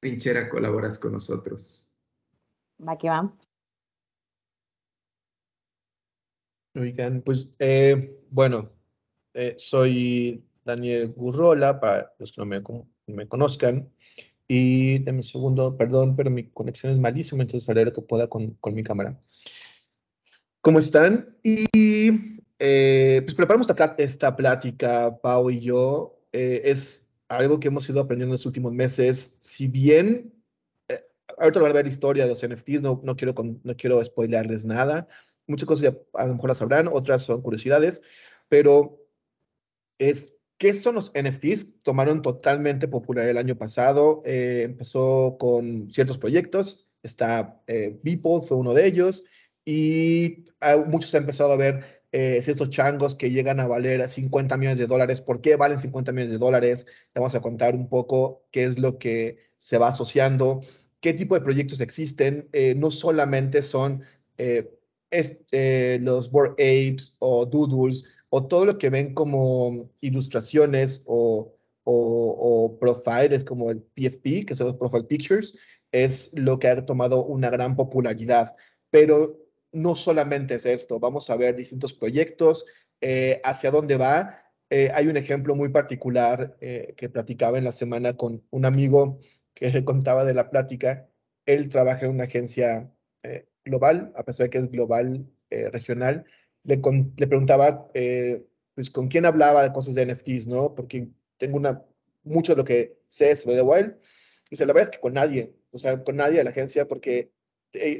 Pinchera colaboras con nosotros. Va que va. Oigan, pues eh, bueno, eh, soy Daniel Gurrola, para los que no me, conozcan. Y de mi segundo, perdón, pero mi conexión es malísima, entonces haré lo que pueda con, mi cámara. ¿Cómo están? Y eh, pues preparamos esta, plática, Pau y yo. es algo que hemos ido aprendiendo en los últimos meses, si bien, eh, ahorita hablar de la historia de los NFTs, no, no, quiero, no quiero spoilearles nada, muchas cosas a lo mejor las sabrán, otras son curiosidades, pero es, ¿qué son los NFTs? Tomaron totalmente popular el año pasado, eh, empezó con ciertos proyectos, está eh, Beeple fue uno de ellos, y muchos han empezado a ver eh, si estos changos que llegan a valer a 50 millones de dólares, ¿por qué valen 50 millones de dólares? vamos a contar un poco qué es lo que se va asociando, qué tipo de proyectos existen. Eh, no solamente son eh, los Board Apes o Doodles o todo lo que ven como ilustraciones o, o, o profiles como el PFP, que son los Profile Pictures, es lo que ha tomado una gran popularidad. Pero no solamente es esto, vamos a ver distintos proyectos, eh, hacia dónde va. Eh, hay un ejemplo muy particular eh, que platicaba en la semana con un amigo que le contaba de la plática. Él trabaja en una agencia global, a pesar de que es global regional. Le, preguntaba, pues, ¿con quién hablaba de cosas de NFTs, no? Porque tengo una, mucho de lo que sé sobre de Wild. Dice, la verdad es que con nadie, o sea, con nadie de la agencia, porque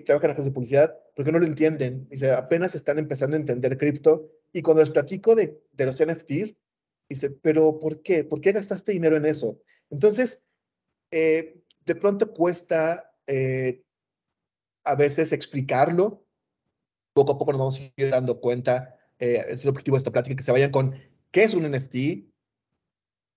trabaja en de publicidad, porque no lo entienden. Dice, apenas están empezando a entender cripto. Y cuando les platico de, los NFTs, dice, pero ¿por qué? ¿Por qué gastaste dinero en eso? Entonces, eh, de pronto cuesta eh, a veces explicarlo. Poco a poco nos vamos a ir dando cuenta. Eh, es el objetivo de esta plática, que se vayan con qué es un NFT,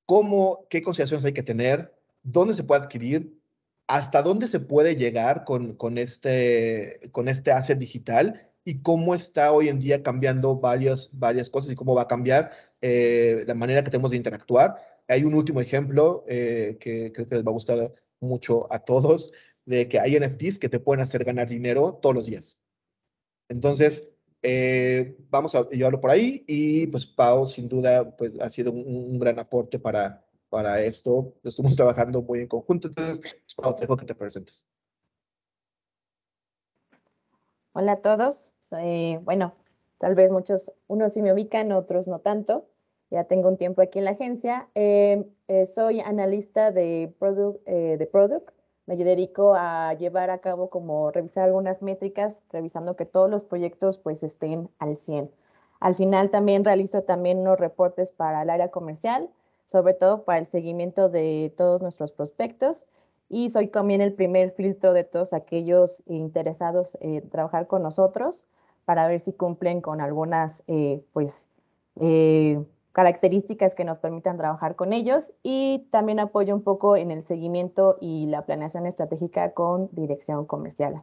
cómo, qué consideraciones hay que tener, dónde se puede adquirir, hasta dónde se puede llegar con, este, con este asset digital y cómo está hoy en día cambiando varias, cosas y cómo va a cambiar eh, la manera que tenemos de interactuar. Hay un último ejemplo eh, que creo que les va a gustar mucho a todos, de que hay NFTs que te pueden hacer ganar dinero todos los días. Entonces, eh, vamos a llevarlo por ahí y pues Pau sin duda pues ha sido un gran aporte para, para esto estuvimos trabajando muy en conjunto, entonces Pau, te dejo que te presentes. Hola a todos, soy, bueno, tal vez muchos, unos sí me ubican, otros no tanto, ya tengo un tiempo aquí en la agencia, em, eh, soy analista de product, eh, de product, me dedico a llevar a cabo como revisar algunas métricas, revisando que todos los proyectos pues estén al 100. Al final también realizo también unos reportes para el área comercial, sobre todo para el seguimiento de todos nuestros prospectos. Y soy también el primer filtro de todos aquellos interesados en trabajar con nosotros para ver si cumplen con algunas eh, pues, eh, características que nos permitan trabajar con ellos y también apoyo un poco en el seguimiento y la planeación estratégica con dirección comercial.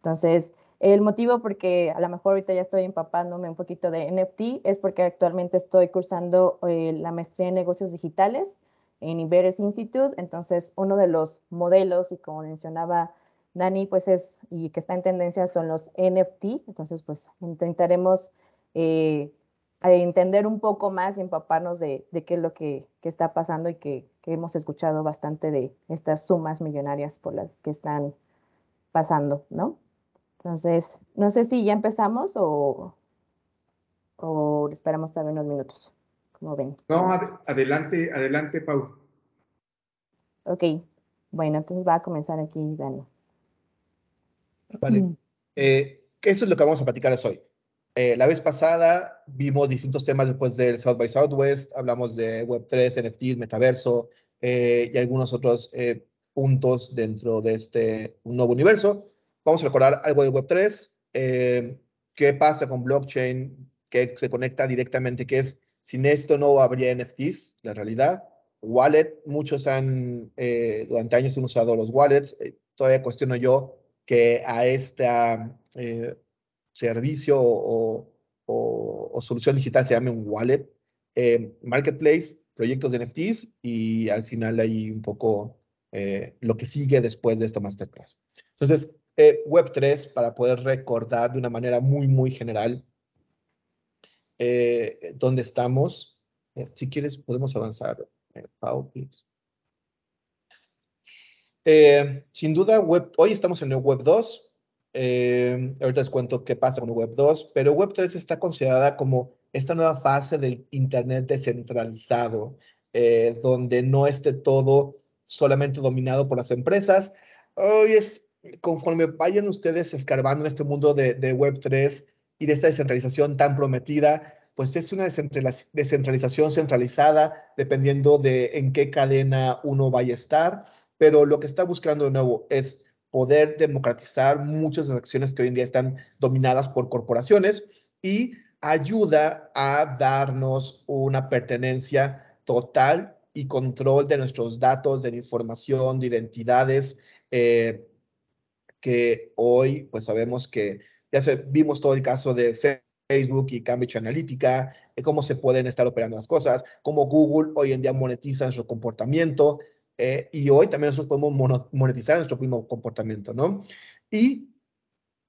Entonces, el motivo porque a lo mejor ahorita ya estoy empapándome un poquito de NFT es porque actualmente estoy cursando eh, la maestría en negocios digitales en Iberes Institute. Entonces, uno de los modelos, y como mencionaba Dani, pues es, y que está en tendencia, son los NFT. Entonces, pues intentaremos eh, entender un poco más y empaparnos de, qué es lo que, está pasando y que, que hemos escuchado bastante de estas sumas millonarias por las que están pasando, ¿no? Entonces, no sé si ya empezamos o, o esperamos también unos minutos, como ven. No, adelante, adelante, Pau. Ok, bueno, entonces va a comenzar aquí, Dani. Vale. Eh, eso es lo que vamos a platicar hoy. Eh, la vez pasada vimos distintos temas después del South by Southwest, hablamos de Web3, NFTs, metaverso eh, y algunos otros puntos dentro de este nuevo universo. Vamos a recordar algo de Web3. Eh, ¿Qué pasa con blockchain que se conecta directamente? Que es, sin esto no habría NFTs, la realidad. Wallet, muchos han, eh, durante años han usado los wallets. Eh, todavía cuestiono yo que a este servicio o, solución digital se llame un wallet. marketplace, proyectos de NFTs y al final hay un poco lo que sigue después de esta masterclass. Entonces, eh, Web3, para poder recordar de una manera muy, muy general eh, dónde estamos. Eh, si quieres, podemos avanzar, sin duda, web, hoy estamos en el Web 2. ahorita les cuento qué pasa con Web 2, pero Web 3 está considerada como esta nueva fase del Internet descentralizado, donde no esté todo solamente dominado por las empresas. Hoy es conforme vayan ustedes escarbando en este mundo de, Web3 y de esta descentralización tan prometida, pues es una descentralización centralizada, dependiendo de en qué cadena uno vaya a estar, pero lo que está buscando de nuevo es poder democratizar muchas de las acciones que hoy en día están dominadas por corporaciones y ayuda a darnos una pertenencia total y control de nuestros datos, de información, de identidades, eh, que hoy pues sabemos que ya vimos todo el caso de Facebook y Cambridge Analytica, cómo se pueden estar operando las cosas, cómo Google hoy en día monetiza nuestro comportamiento eh, y hoy también nosotros podemos monetizar nuestro mismo comportamiento, ¿no? Y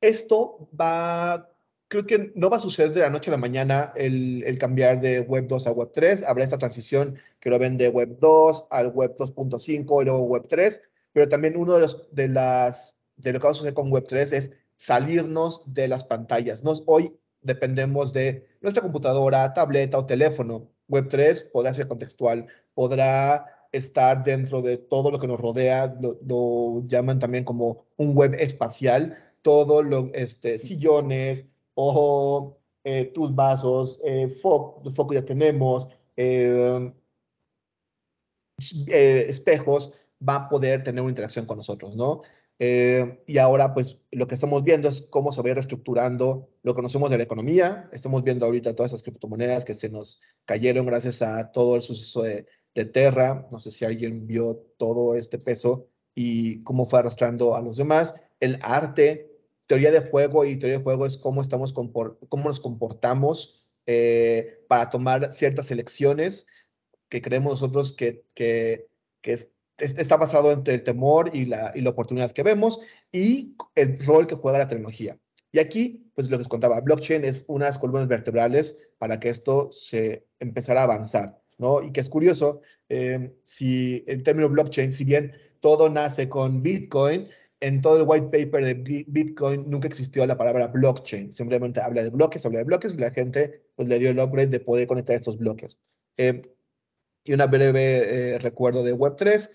esto va, creo que no va a suceder de la noche a la mañana el, el cambiar de Web 2 a Web 3, habrá esta transición que lo ven de Web 2 al Web 2.5 y luego Web 3, pero también uno de, los, de las de lo que va a suceder con Web3 es salirnos de las pantallas. Nos, hoy dependemos de nuestra computadora, tableta o teléfono. Web3 podrá ser contextual, podrá estar dentro de todo lo que nos rodea, lo, llaman también como un web espacial, todos los este, sillones ojo, eh, tus vasos, eh, foco, ya tenemos, eh, eh, espejos, va a poder tener una interacción con nosotros, ¿no? Eh, y ahora, pues, lo que estamos viendo es cómo se va reestructurando lo que conocemos de la economía. Estamos viendo ahorita todas esas criptomonedas que se nos cayeron gracias a todo el suceso de, Terra. No sé si alguien vio todo este peso y cómo fue arrastrando a los demás. El arte, teoría de juego y teoría de juego es cómo, estamos cómo nos comportamos eh, para tomar ciertas elecciones que creemos nosotros que, que, que, está basado entre el temor y la, y la oportunidad que vemos y el rol que juega la tecnología. Y aquí, pues lo que os contaba, blockchain es unas columnas vertebrales para que esto se empezara a avanzar, ¿no? Y que es curioso, em, si el término blockchain, si bien todo nace con Bitcoin, en todo el white paper de Bitcoin nunca existió la palabra blockchain, simplemente habla de bloques, habla de bloques y la gente pues le dio el upgrade de poder conectar estos bloques. Em, y una breve eh, recuerdo de Web3,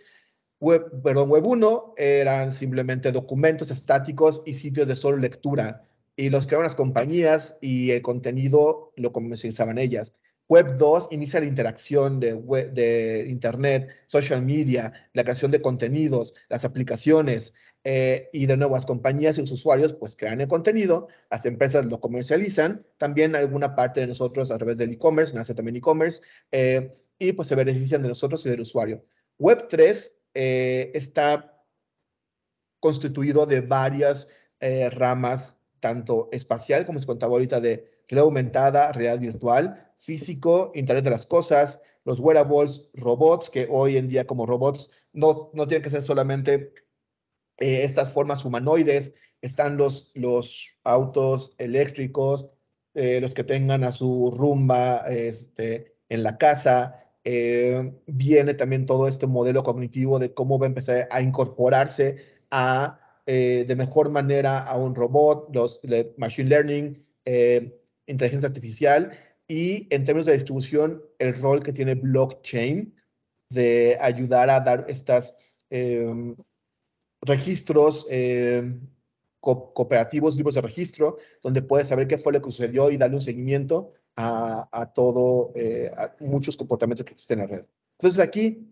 Web, perdón, Web 1 eran simplemente documentos estáticos y sitios de solo lectura. Y los creaban las compañías y el contenido lo comercializaban ellas. Web 2 inicia la interacción de, de Internet, social media, la creación de contenidos, las aplicaciones. Eh, y de nuevo, las compañías y los usuarios pues crean el contenido, las empresas lo comercializan, también alguna parte de nosotros a través del e-commerce, nace también e-commerce, eh, y pues se benefician de nosotros y del usuario. Web 3 eh, está constituido de varias eh, ramas, tanto espacial, como se contaba ahorita, de realidad aumentada, realidad virtual, físico, Internet de las Cosas, los wearables, robots, que hoy en día como robots no, no tienen que ser solamente eh, estas formas humanoides, están los, los autos eléctricos, los que tengan a su rumba este, en la casa, eh, viene también todo este modelo cognitivo de cómo va a empezar a incorporarse a, eh, de mejor manera a un robot, los machine learning, eh, inteligencia artificial y en términos de distribución el rol que tiene blockchain de ayudar a dar estas em, registros em, cooperativos, libros de registro, donde puedes saber qué fue lo que sucedió y darle un seguimiento a, a todo, eh, a muchos comportamientos que existen en la red. Entonces aquí,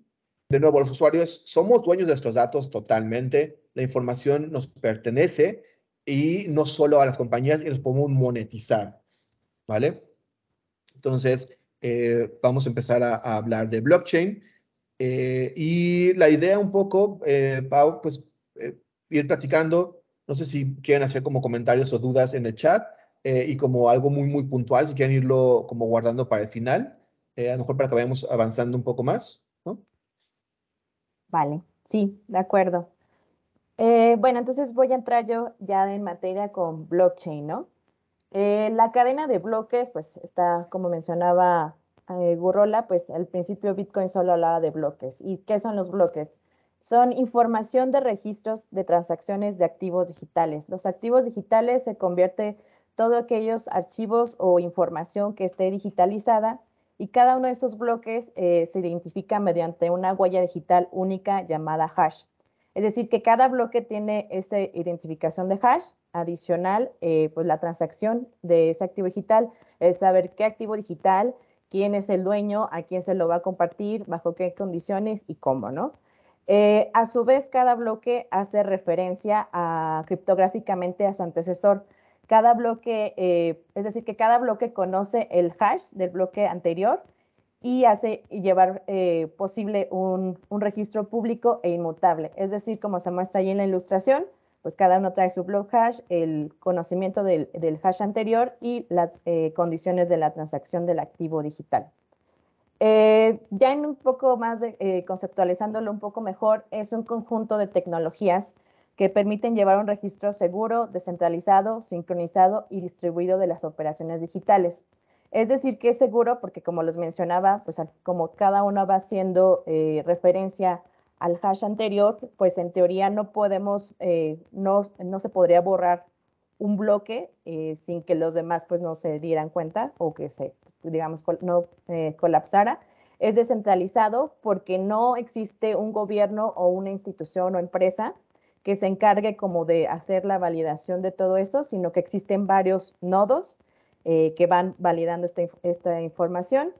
de nuevo, los usuarios somos dueños de nuestros datos totalmente, la información nos pertenece y no solo a las compañías y los podemos monetizar, ¿vale? Entonces, eh, vamos a empezar a, hablar de blockchain. Eh, y la idea un poco, eh, Pau, pues ir platicando. No sé si quieren hacer como comentarios o dudas en el chat eh, y como algo muy, muy puntual, si quieren irlo como guardando para el final, eh, a lo mejor para que vayamos avanzando un poco más, ¿no? Vale, sí, de acuerdo. Eh, bueno, entonces voy a entrar yo ya en materia con blockchain, ¿no? la cadena de bloques, pues está, como mencionaba Gurrola, pues al principio Bitcoin solo hablaba de bloques. ¿Y qué son los bloques? son información de registros de transacciones de activos digitales. Los activos digitales se convierten todos aquellos archivos o información que esté digitalizada y cada uno de estos bloques eh, se identifica mediante una huella digital única llamada hash. Es decir, que cada bloque tiene esa identificación de hash adicional, eh, pues la transacción de ese activo digital, es saber qué activo digital, quién es el dueño, a quién se lo va a compartir, bajo qué condiciones y cómo, ¿no? Eh, a su vez, cada bloque hace referencia a, criptográficamente a su antecesor, cada bloque, eh, es decir, que cada bloque conoce el hash del bloque anterior y hace llevar eh, posible un, registro público e inmutable. Es decir, como se muestra ahí en la ilustración, pues cada uno trae su block hash, el conocimiento del, del hash anterior y las eh, condiciones de la transacción del activo digital. ya en un poco más, conceptualizándolo un poco mejor, es un conjunto de tecnologías que permiten llevar un registro seguro, descentralizado, sincronizado y distribuido de las operaciones digitales. Es decir, que es seguro porque, como los mencionaba, pues como cada uno va haciendo eh, referencia al hash anterior, pues en teoría no podemos, eh, no, se podría borrar un bloque eh, sin que los demás pues no se dieran cuenta o que se, digamos, no colapsara. Es descentralizado porque no existe un gobierno o una institución o empresa que se encargue como de hacer la validación de todo eso, sino que existen varios nodos eh, que van validando esta, esta, información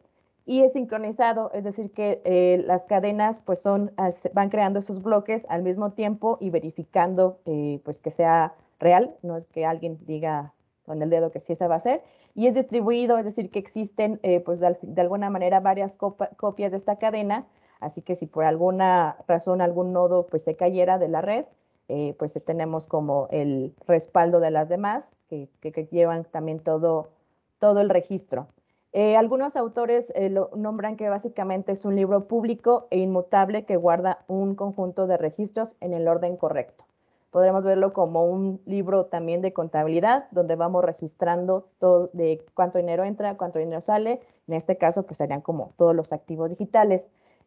y es sincronizado, es decir, que eh, las cadenas pues son, van creando estos bloques al mismo tiempo y verificando eh, pues que sea real, no es que alguien diga con el dedo que sí esa va a ser, y es distribuido, es decir, que existen pues de, alguna manera varias copias de esta cadena, así que si por alguna razón algún nodo pues se cayera de la red, eh, pues tenemos como el respaldo de las demás, que, llevan también todo, todo el registro. Eh, algunos autores eh, lo nombran que básicamente es un libro público e inmutable que guarda un conjunto de registros en el orden correcto. Podremos verlo como un libro también de contabilidad, donde vamos registrando todo de cuánto dinero entra, cuánto dinero sale. En este caso, pues serían como todos los activos digitales.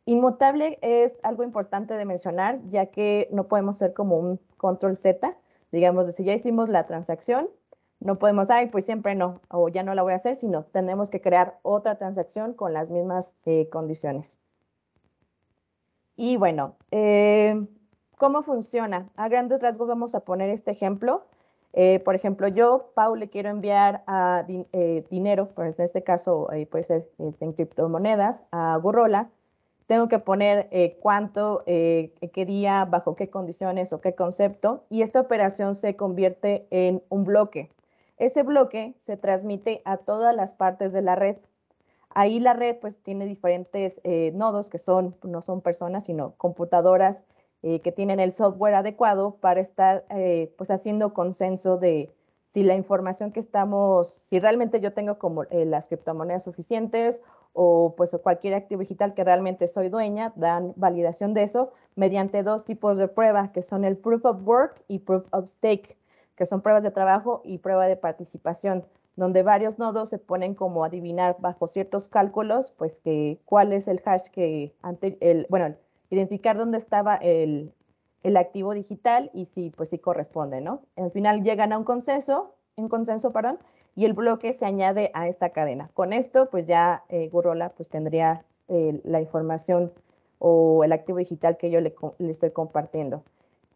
Inmutable es algo importante de mencionar, ya que no podemos ser como un control Z, digamos, de si ya hicimos la transacción, no podemos, ay, pues siempre no, o ya no la voy a hacer, sino tenemos que crear otra transacción con las mismas eh, condiciones. Y bueno, eh, ¿cómo funciona? A grandes rasgos vamos a poner este ejemplo. Eh, por ejemplo, yo, Paul, le quiero enviar a dinero, pues en este caso puede ser en criptomonedas, a Gurrola, tengo que poner eh, cuánto, eh, qué día, bajo qué condiciones o qué concepto, y esta operación se convierte en un bloque. Ese bloque se transmite a todas las partes de la red. Ahí la red pues tiene diferentes eh, nodos que son, pues, no son personas, sino computadoras que tienen el software adecuado para estar pues haciendo consenso de si la información que estamos, si realmente yo tengo como las criptomonedas suficientes o pues cualquier activo digital que realmente soy dueña, dan validación de eso mediante dos tipos de pruebas, que son el proof of work y proof of stake, que son pruebas de trabajo y prueba de participación, donde varios nodos se ponen como adivinar bajo ciertos cálculos, pues que cuál es el hash que, ante, el, bueno, identificar dónde estaba el, activo digital y si, pues si corresponde, ¿no? Al final llegan a un consenso en consenso, perdón, y el bloque se añade a esta cadena. Con esto, pues ya eh, pues tendría eh, la información o el activo digital que yo le, estoy compartiendo.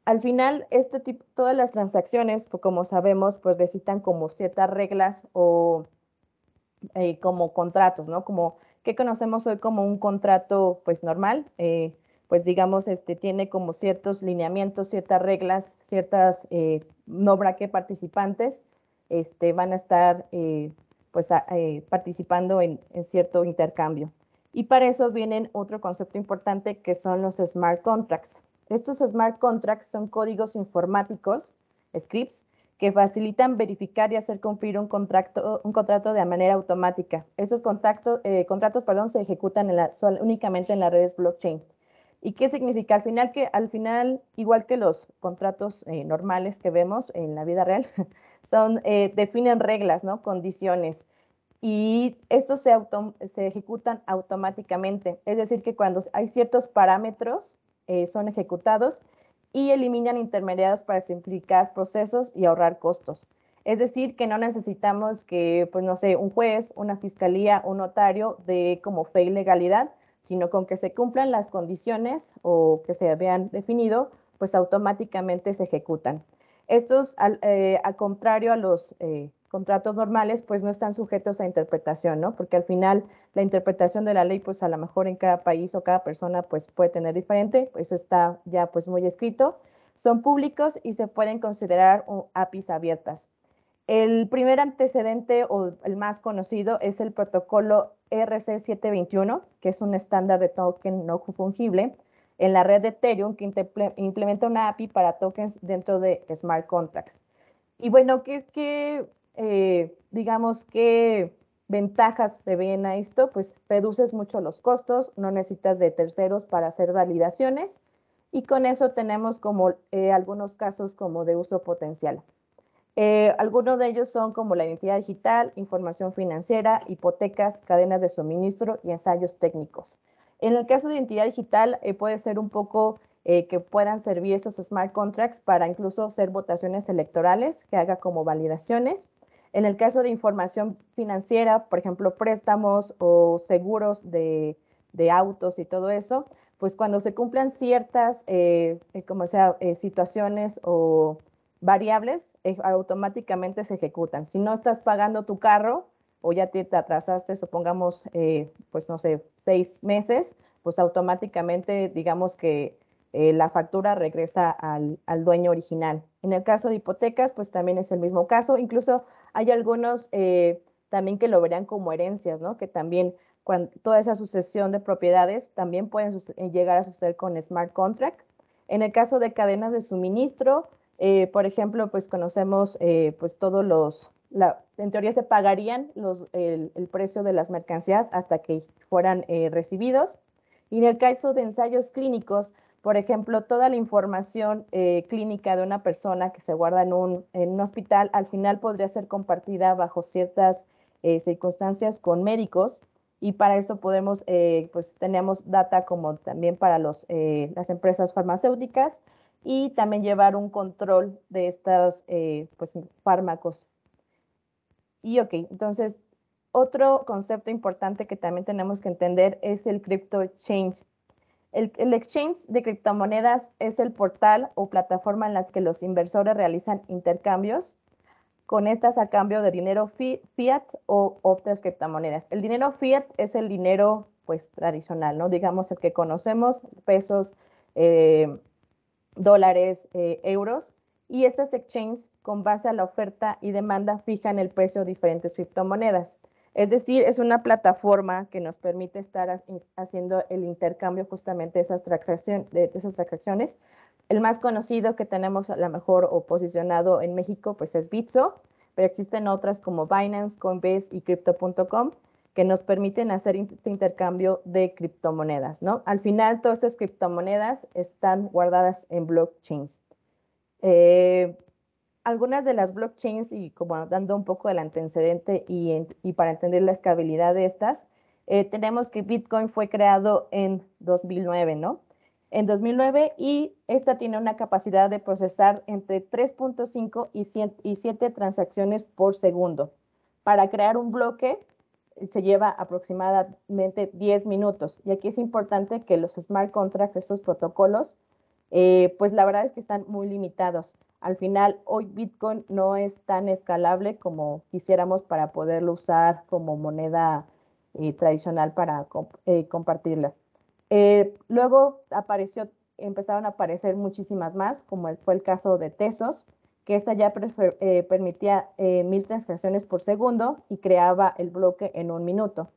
Al final, este tipo, todas las transacciones, pues, como sabemos, pues necesitan como ciertas reglas o eh, como contratos, ¿no? Como que conocemos hoy como un contrato, pues normal, eh, pues digamos, este tiene como ciertos lineamientos, ciertas reglas, ciertas, no habrá que participantes, este, van a estar eh, pues, eh, participando en, cierto intercambio. Y para eso vienen otro concepto importante que son los smart contracts. Estos smart contracts son códigos informáticos, scripts, que facilitan verificar y hacer cumplir un contrato, un contrato de manera automática. Estos eh, contratos perdón, se ejecutan únicamente en las redes blockchain. ¿Y qué significa? Al final, que al final, igual que los contratos normales que vemos en la vida real, son, eh, definen reglas, ¿no? Condiciones. Y estos se, se ejecutan automáticamente. Es decir, que cuando hay ciertos parámetros, eh, son ejecutados y eliminan intermediarios para simplificar procesos y ahorrar costos. Es decir, que no necesitamos que, pues no sé, un juez, una fiscalía, un notario de como fe y legalidad, sino con que se cumplan las condiciones o que se habían definido, pues automáticamente se ejecutan. Estos, al, eh, contrario a los eh, contratos normales, pues no están sujetos a interpretación, ¿no? Porque al final la interpretación de la ley, pues a lo mejor en cada país o cada persona, pues puede tener diferente, pues eso está ya pues muy escrito. Son públicos y se pueden considerar uh, APIs abiertas. El primer antecedente o el más conocido es el protocolo RC721, que es un estándar de token no fungible, en la red de Ethereum que implementa una API para tokens dentro de smart contracts. Y bueno, ¿qué, eh, digamos, qué ventajas se ven a esto? Pues reduces mucho los costos, no necesitas de terceros para hacer validaciones y con eso tenemos como eh, algunos casos como de uso potencial. Eh, algunos de ellos son como la identidad digital, información financiera, hipotecas, cadenas de suministro y ensayos técnicos. En el caso de identidad digital, eh, puede ser un poco eh, que puedan servir estos smart contracts para incluso ser votaciones electorales que haga como validaciones. En el caso de información financiera, por ejemplo, préstamos o seguros de, autos y todo eso, pues cuando se cumplan ciertas, eh, como sea, situaciones o variables, automáticamente se ejecutan. Si no estás pagando tu carro o ya te, te atrasaste, supongamos, pues no sé, seis meses, pues automáticamente digamos que eh, la factura regresa al, dueño original. En el caso de hipotecas, pues también es el mismo caso. Incluso hay algunos eh, también que lo verían como herencias, ¿no? Que también toda esa sucesión de propiedades también pueden eh, llegar a suceder con smart contract. En el caso de cadenas de suministro, por ejemplo, pues conocemos pues todos los en teoría se pagarían los, el, precio de las mercancías hasta que fueran eh, recibidos. Y en el caso de ensayos clínicos, por ejemplo, toda la información eh, clínica de una persona que se guarda en un, en un, hospital, al final podría ser compartida bajo ciertas eh, circunstancias con médicos. Y para esto podemos, pues tenemos data como también para los, las empresas farmacéuticas y también llevar un control de estos pues, fármacos y ok, entonces otro concepto importante que también tenemos que entender es el crypto exchange. El, exchange de criptomonedas es el portal o plataforma en la que los inversores realizan intercambios con estas a cambio de dinero fiat o otras criptomonedas. El dinero fiat es el dinero pues tradicional, ¿no? Digamos el que conocemos, pesos, eh, dólares, eh, euros y estas exchanges, con base a la oferta y demanda, fijan el precio de diferentes criptomonedas. Es decir, es una plataforma que nos permite estar haciendo el intercambio justamente de esas, transacciones, de esas transacciones. El más conocido que tenemos a lo mejor o posicionado en México pues es Bitso, pero existen otras como Binance, Coinbase y Crypto.com que nos permiten hacer este intercambio de criptomonedas, ¿no? Al final, todas estas criptomonedas están guardadas en blockchains. Eh, algunas de las blockchains y como dando un poco del antecedente y, para entender la escalabilidad de estas, eh, tenemos que Bitcoin fue creado en 2009, ¿no? En 2009 y esta tiene una capacidad de procesar entre 3.5 y, 7 transacciones por segundo. Para crear un bloque eh, se lleva aproximadamente 10 minutos y aquí es importante que los smart contracts, estos protocolos, eh, pues la verdad es que están muy limitados. Al final, hoy Bitcoin no es tan escalable como quisiéramos para poderlo usar como moneda eh, tradicional para eh, compartirla. luego apareció, empezaron a aparecer muchísimas más, como fue el caso de Tesos, que esta ya permitía mil transacciones por segundo y creaba el bloque en un minuto.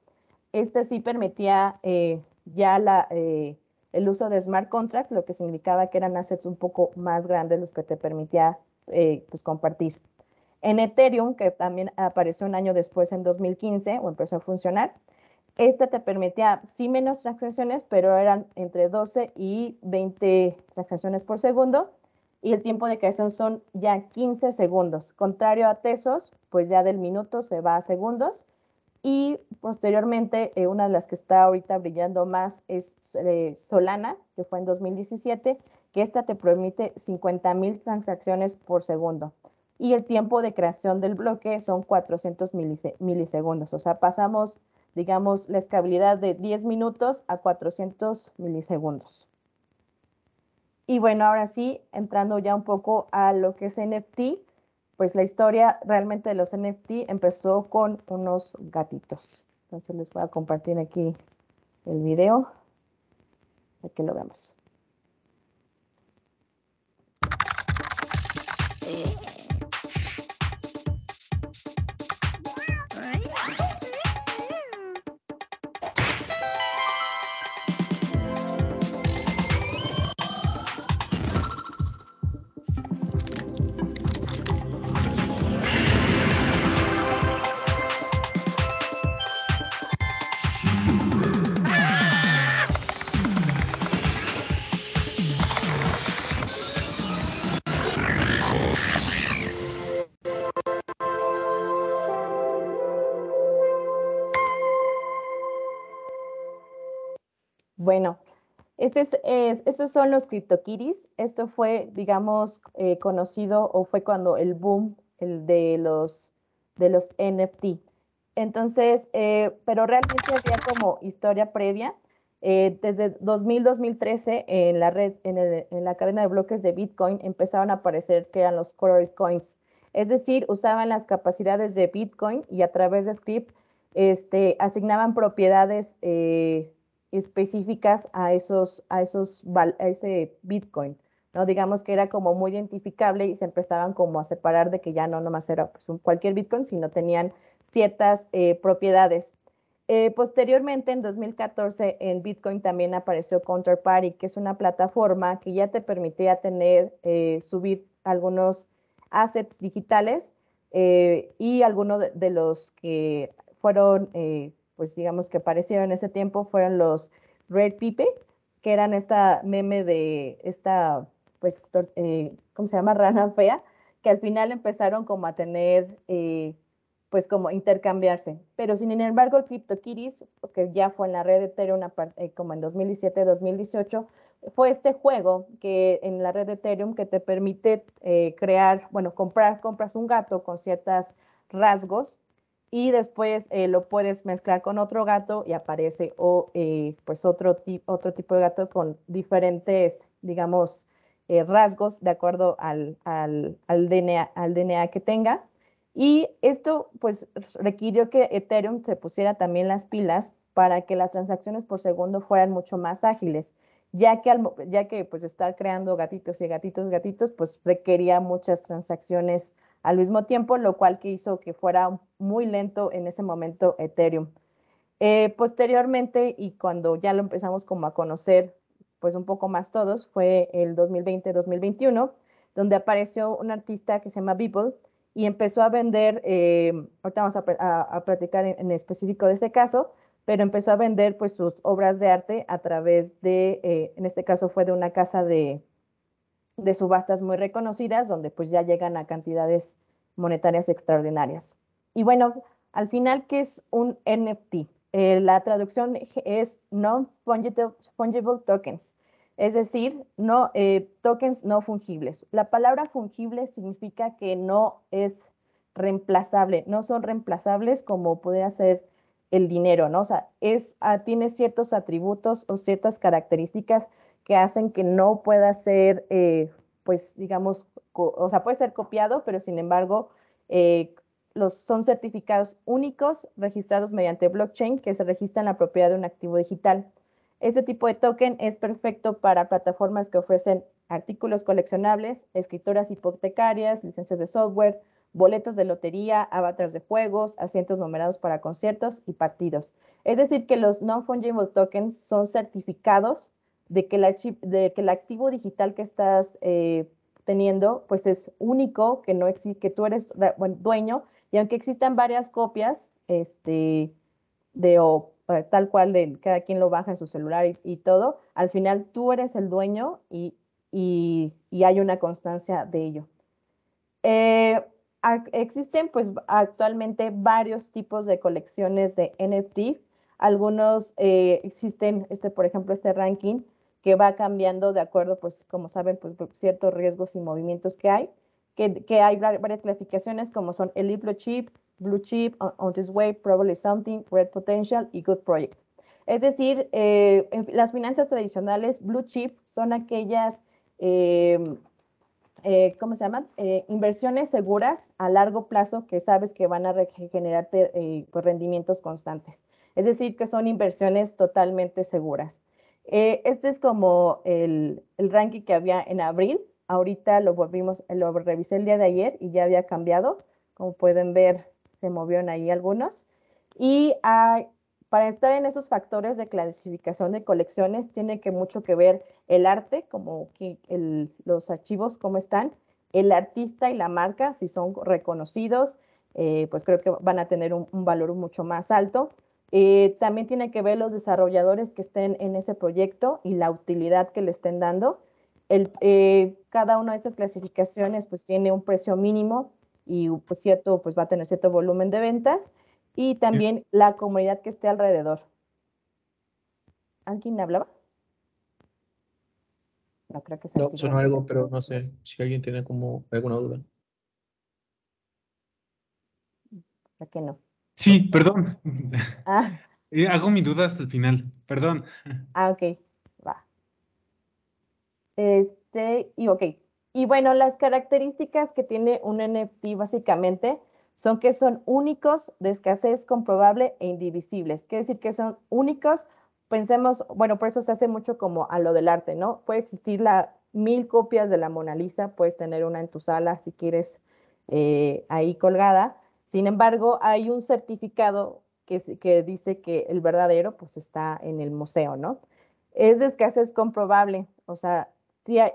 Este sí permitía ya la el uso de smart contracts, lo que significaba que eran assets un poco más grandes los que te permitía eh, pues, compartir. En Ethereum, que también apareció un año después, en 2015, o empezó a funcionar, este te permitía sí menos transacciones, pero eran entre 12 y 20 transacciones por segundo. Y el tiempo de creación son ya 15 segundos. Contrario a Tesos, pues ya del minuto se va a segundos. Y posteriormente, eh, una de las que está ahorita brillando más es eh, Solana, que fue en 2017, que esta te permite 50.000 transacciones por segundo. Y el tiempo de creación del bloque son 400 milisegundos. O sea, pasamos, digamos, la estabilidad de 10 minutos a 400 milisegundos. Y bueno, ahora sí, entrando ya un poco a lo que es NFT, pues la historia realmente de los NFT empezó con unos gatitos. Entonces les voy a compartir aquí el video para que lo veamos. Eh, Este estos son los CryptoKitties. Esto fue, digamos, eh, conocido o fue cuando el boom de, los, de los NFT. Entonces, eh, pero realmente había como historia previa. Eh, desde 2000-2013 en la red, en, la cadena de bloques de Bitcoin empezaron a aparecer que eran los color coins. Es decir, usaban las capacidades de Bitcoin y a través de script este, asignaban propiedades específicas a esos, a esos, a ese Bitcoin, ¿no? Digamos que era como muy identificable y se empezaban como a separar de que ya no nomás era pues, cualquier Bitcoin, sino tenían ciertas eh, propiedades. Eh, posteriormente, en 2014, en Bitcoin también apareció Counterparty, que es una plataforma que ya te permitía tener, eh, subir algunos assets digitales y algunos de, de, los que fueron pues digamos que aparecieron en ese tiempo fueron los Red Pipe, que eran esta meme de esta, pues, eh, ¿cómo se llama? Rana fea, que al final empezaron como a tener, eh, pues como intercambiarse. Pero sin embargo, el CryptoKitties, que ya fue en la red de Ethereum eh, como en 2017-2018, fue este juego que en la red de Ethereum que te permite crear, bueno, comprar, compras un gato con ciertos rasgos y después eh, lo puedes mezclar con otro gato y aparece o, eh, pues otro, otro tipo de gato con diferentes, digamos, eh, rasgos de acuerdo al, al, DNA, al DNA que tenga. Y esto pues requirió que Ethereum se pusiera también las pilas para que las transacciones por segundo fueran mucho más ágiles, ya que, ya que pues estar creando gatitos y gatitos, gatitos, pues requería muchas transacciones al mismo tiempo, lo cual que hizo que fuera muy lento en ese momento Ethereum. Eh, posteriormente, y cuando ya lo empezamos como a conocer, pues un poco más todos, fue el 2020-2021, donde apareció un artista que se llama Beeple y empezó a vender, eh, ahorita vamos a, platicar en, específico de este caso, pero empezó a vender pues sus obras de arte a través de, eh, en este caso fue de una casa de, de subastas muy reconocidas, donde pues ya llegan a cantidades monetarias extraordinarias. Y bueno, al final, ¿qué es un NFT? Eh, la traducción es Non-Fungible Tokens, es decir, no, eh, tokens no fungibles. La palabra fungible significa que no es reemplazable, no son reemplazables como puede hacer el dinero, ¿no? O sea, es, ah, tiene ciertos atributos o ciertas características que hacen que no pueda ser, eh, pues digamos, o sea, puede ser copiado, pero sin embargo, eh, los, son certificados únicos registrados mediante blockchain que se registran la propiedad de un activo digital. Este tipo de token es perfecto para plataformas que ofrecen artículos coleccionables, escrituras hipotecarias, licencias de software, boletos de lotería, avatars de juegos, asientos numerados para conciertos y partidos. Es decir, que los non-fungible tokens son certificados de que, el de que el activo digital que estás eh, teniendo pues es único, que no existe, que tú eres dueño y aunque existan varias copias, este, de o eh, tal cual de cada quien lo baja en su celular y, todo, al final tú eres el dueño y, hay una constancia de ello. Eh, existen pues actualmente varios tipos de colecciones de NFT. Algunos existen, este, por ejemplo, este ranking que va cambiando de acuerdo, pues como saben, pues ciertos riesgos y movimientos que hay, que, que hay varias clasificaciones como son el libro Chip, Blue Chip, on, This Way, Probably Something, Red Potential y Good Project. Es decir, eh, las finanzas tradicionales, Blue Chip son aquellas, em, eh, ¿cómo se llaman? Eh, inversiones seguras a largo plazo que sabes que van a generarte pues, rendimientos constantes. Es decir, que son inversiones totalmente seguras. Eh, este es como el, ranking que había en abril. Ahorita lo volvimos, lo revisé el día de ayer y ya había cambiado. Como pueden ver, se movieron ahí algunos. Y ah, para estar en esos factores de clasificación de colecciones tiene que mucho que ver el arte, como los archivos, cómo están, el artista y la marca, si son reconocidos, eh, pues creo que van a tener un valor mucho más alto. Eh, también tiene que ver los desarrolladores que estén en ese proyecto y la utilidad que le estén dando. El, eh, cada una de estas clasificaciones pues tiene un precio mínimo y uh, pues, cierto, pues va a tener cierto volumen de ventas y también la comunidad que esté alrededor. ¿Alguien hablaba? No, creo que No, algo, pero no sé si alguien tiene como alguna duda. Creo que no. Sí, perdón. Ah. Eh, hago mi duda hasta el final, perdón. Ah, ok, va. Este, y ok. Y bueno, las características que tiene un NFT básicamente son que son únicos, de escasez comprobable e indivisibles. Quiere decir que son únicos, pensemos, bueno, por eso se hace mucho como a lo del arte, ¿no? Puede existir la mil copias de la Mona Lisa, puedes tener una en tu sala si quieres eh, ahí colgada, sin embargo, hay un certificado que, dice que el verdadero pues está en el museo, ¿no? Es de escasez comprobable, o sea,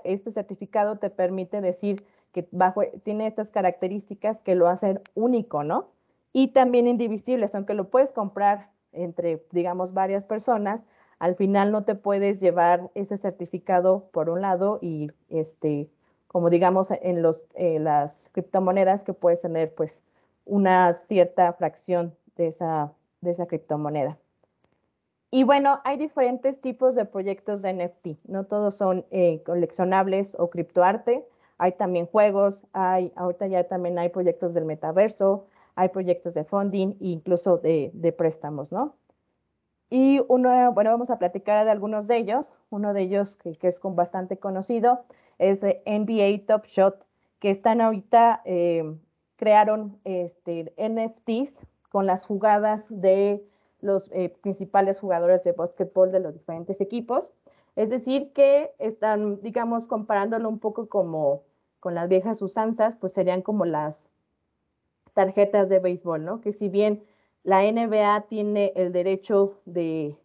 este certificado te permite decir que bajo, tiene estas características que lo hacen único, ¿no? Y también indivisibles, aunque lo puedes comprar entre, digamos, varias personas, al final no te puedes llevar ese certificado por un lado y, este, como digamos, en los, las criptomonedas que puedes tener, pues, una cierta fracción de esa, de esa criptomoneda. Y bueno, hay diferentes tipos de proyectos de NFT, no todos son eh, coleccionables o criptoarte, hay también juegos, hay, ahorita ya también hay proyectos del metaverso, hay proyectos de funding e incluso de, préstamos, ¿no? Y uno, bueno, vamos a platicar de algunos de ellos. Uno de ellos que, es bastante conocido es NBA Top Shot, que están ahorita eh, crearon este, NFTs con las jugadas de los eh, principales jugadores de básquetbol de los diferentes equipos. Es decir, que están, digamos, comparándolo un poco como con las viejas usanzas, pues serían como las tarjetas de béisbol, ¿no? Que si bien la NBA tiene el derecho de,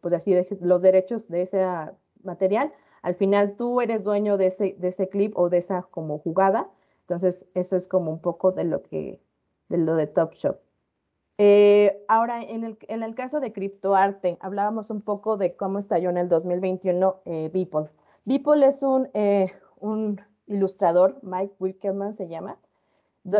pues así, los derechos de ese material, al final tú eres dueño ese, de ese clip o de esa como jugada, entonces, eso es como un poco de lo que, de lo de Top Shop. Eh, ahora, en el, en el, caso de criptoarte, hablábamos un poco de cómo estalló en el 2021 eh, Beeple. Beeple es un, eh, un ilustrador, Mike Wilkerman se llama.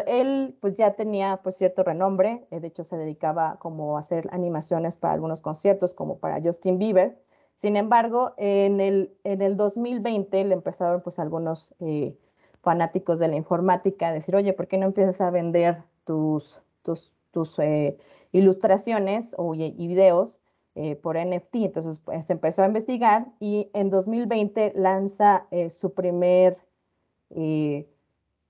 Él pues ya tenía pues cierto renombre, eh, de hecho se dedicaba como a hacer animaciones para algunos conciertos, como para Justin Bieber. Sin embargo, en el, en el 2020 le empezaron pues algunos... Eh, fanáticos de la informática, decir, oye, ¿por qué no empiezas a vender tus, tus, eh, ilustraciones o, y, videos eh, por NFT? Entonces pues, se empezó a investigar y en 2020 lanza eh, su primer...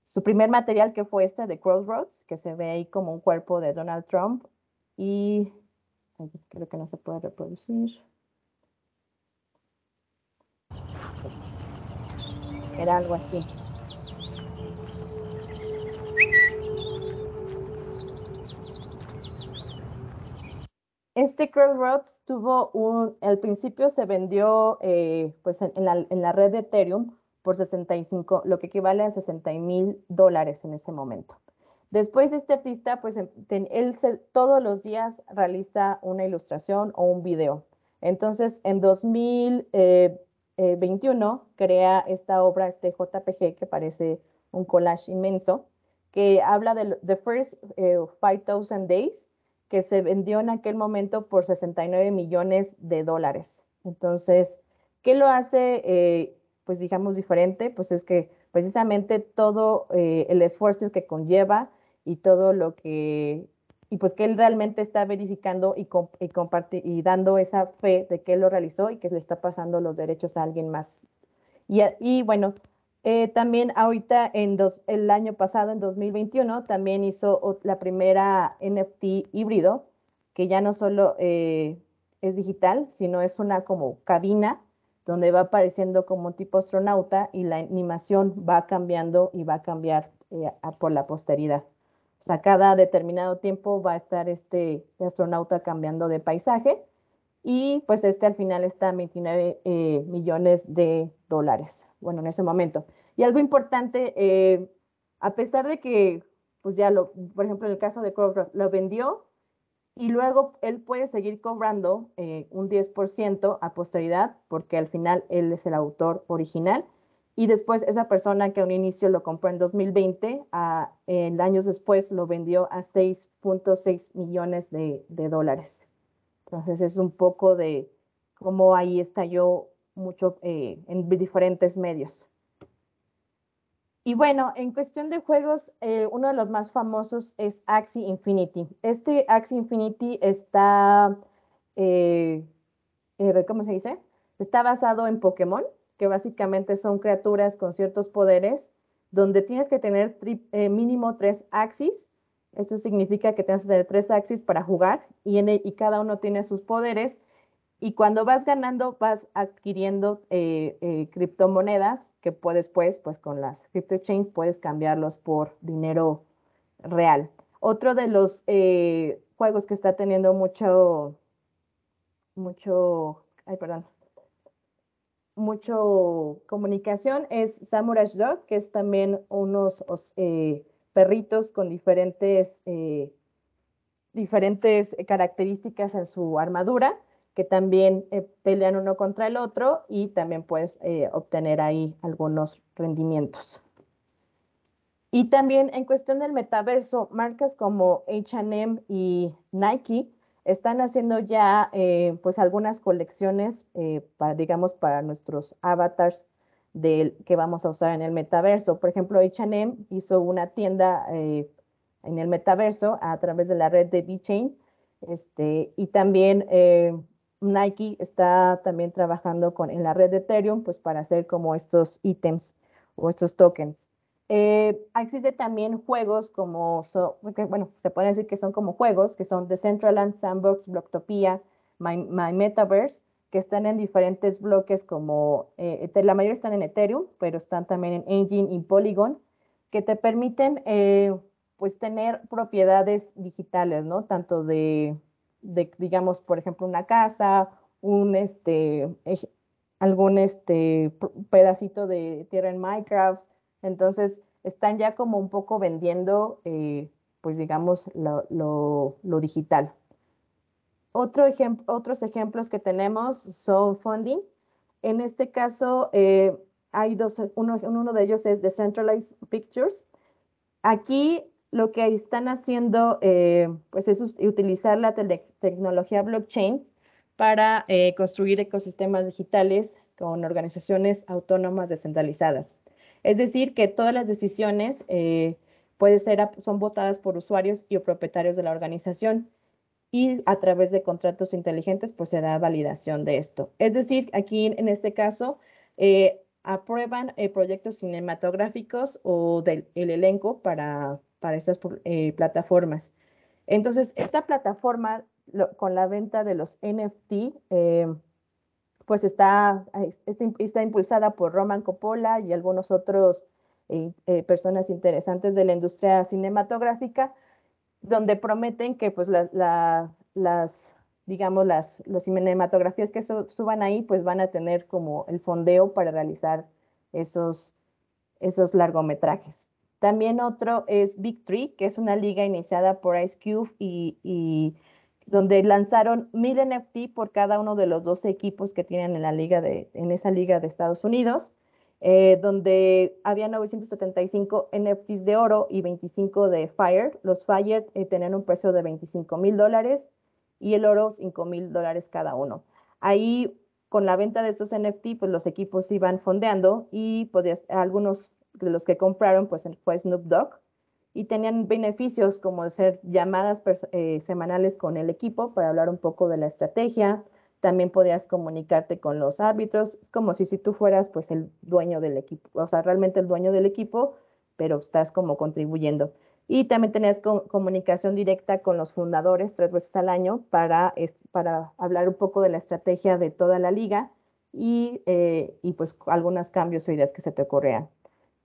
su primer material que fue este de Crossroads, que se ve ahí como un cuerpo de Donald Trump, y creo que no se puede reproducir. Era algo así. Este Roads tuvo un, al principio se vendió eh, pues en, la, red de Ethereum por 65, lo que equivale a 60 mil dólares en ese momento. Después este artista, pues em, él todos los días realiza una ilustración o un video. Entonces, en 2021 eh, eh, crea esta obra, este JPG, que parece un collage inmenso, que habla de The First 5000 Days que se vendió en aquel momento por 69 millones de dólares. Entonces, ¿qué lo hace, eh, pues digamos, diferente? Pues es que precisamente todo eh, el esfuerzo que conlleva y todo lo que, y pues que él realmente está verificando y, y, dando esa fe de que él lo realizó y que le está pasando los derechos a alguien más. y bueno, eh, también ahorita, en el año pasado, en 2021, también hizo la primera NFT híbrido, que ya no solo eh, es digital, sino es una como cabina donde va apareciendo como tipo astronauta y la animación va cambiando y va a cambiar eh, por la posteridad. O sea, cada determinado tiempo va a estar este astronauta cambiando de paisaje y pues este al final está a 29 millones de dólares bueno, en ese momento. Y algo importante, eh, a pesar de que, pues ya, lo, por ejemplo, en el caso de Kroger lo vendió y luego él puede seguir cobrando eh, un 10% a posteridad, porque al final él es el autor original. Y después esa persona que a un inicio lo compró en 2020, a, años después lo vendió a 6.6 millones de, de dólares. Entonces es un poco de cómo ahí estalló mucho eh, en diferentes medios. Y bueno, en cuestión de juegos, eh, uno de los más famosos es Axie Infinity. Este Axie Infinity está, eh, ¿cómo se dice? Está basado en Pokémon, que básicamente son criaturas con ciertos poderes, donde tienes que tener mínimo tres Axis. Esto significa que tienes que tener tres Axis para jugar y, e, y cada uno tiene sus poderes y cuando vas ganando, vas adquiriendo eh, eh, criptomonedas que puedes, pues, pues con las crypto chains puedes cambiarlos por dinero real. Otro de los eh, juegos que está teniendo mucho, mucho, ay, perdón, mucho comunicación es Samurai Dog, que es también unos perritos con diferentes, diferentes características en su armadura que también eh, pelean uno contra el otro y también puedes eh, obtener ahí algunos rendimientos. Y también en cuestión del metaverso, marcas como HM y Nike están haciendo ya eh, pues algunas colecciones, para, digamos, para nuestros avatars del, que vamos a usar en el metaverso. Por ejemplo, HM hizo una tienda en el metaverso a través de la red de VeChain este, y también Nike está también trabajando con, en la red de Ethereum pues, para hacer como estos ítems o estos tokens. Eh, existen existe también juegos como, bueno, se puede decir que son como juegos, que son Decentraland, Sandbox, Blocktopia, My, Metaverse, que están en diferentes bloques como, eh, la mayoría están en Ethereum, pero están también en Engine y Polygon, que te permiten eh, pues tener propiedades digitales, ¿no? Tanto de digamos, por ejemplo, una casa, un, este, algún este, pedacito de tierra en Minecraft. Entonces, están ya como un poco vendiendo, eh, pues digamos, lo, digital. Otro otros ejemplos que tenemos son funding. En este caso, eh, hay dos, uno, uno de ellos es Decentralized Pictures. Aquí lo que están haciendo eh, pues es utilizar la tecnología blockchain para eh, construir ecosistemas digitales con organizaciones autónomas descentralizadas. Es decir, que todas las decisiones eh, ser, son votadas por usuarios y o propietarios de la organización y a través de contratos inteligentes pues se da validación de esto. Es decir, aquí en este caso aprueban proyectos cinematográficos o del elenco para para estas eh, plataformas. Entonces, esta plataforma con la venta de los NFT, eh, pues está, está impulsada por Roman Coppola y algunos otros eh, personas interesantes de la industria cinematográfica, donde prometen que pues las, digamos, las, cinematografías que suban ahí, pues van a tener como el fondeo para realizar esos, esos largometrajes. También otro es Big Tree, que es una liga iniciada por Ice Cube y, donde lanzaron mil NFT por cada uno de los 12 equipos que tienen en, la liga de, en esa liga de Estados Unidos, eh, donde había 975 NFTs de oro y 25 de Fire. Los Fire eh, tenían un precio de 25 mil dólares y el oro 5 mil dólares cada uno. Ahí, con la venta de estos NFT, pues los equipos iban fondeando y podías, pues, algunos de los que compraron pues fue Snoop Dogg y tenían beneficios como ser llamadas eh, semanales con el equipo para hablar un poco de la estrategia, también podías comunicarte con los árbitros, como si, si tú fueras pues el dueño del equipo, o sea, realmente el dueño del equipo, pero estás como contribuyendo. Y también tenías comunicación directa con los fundadores tres veces al año para, para hablar un poco de la estrategia de toda la liga y, eh, y pues algunos cambios o ideas que se te ocurrían.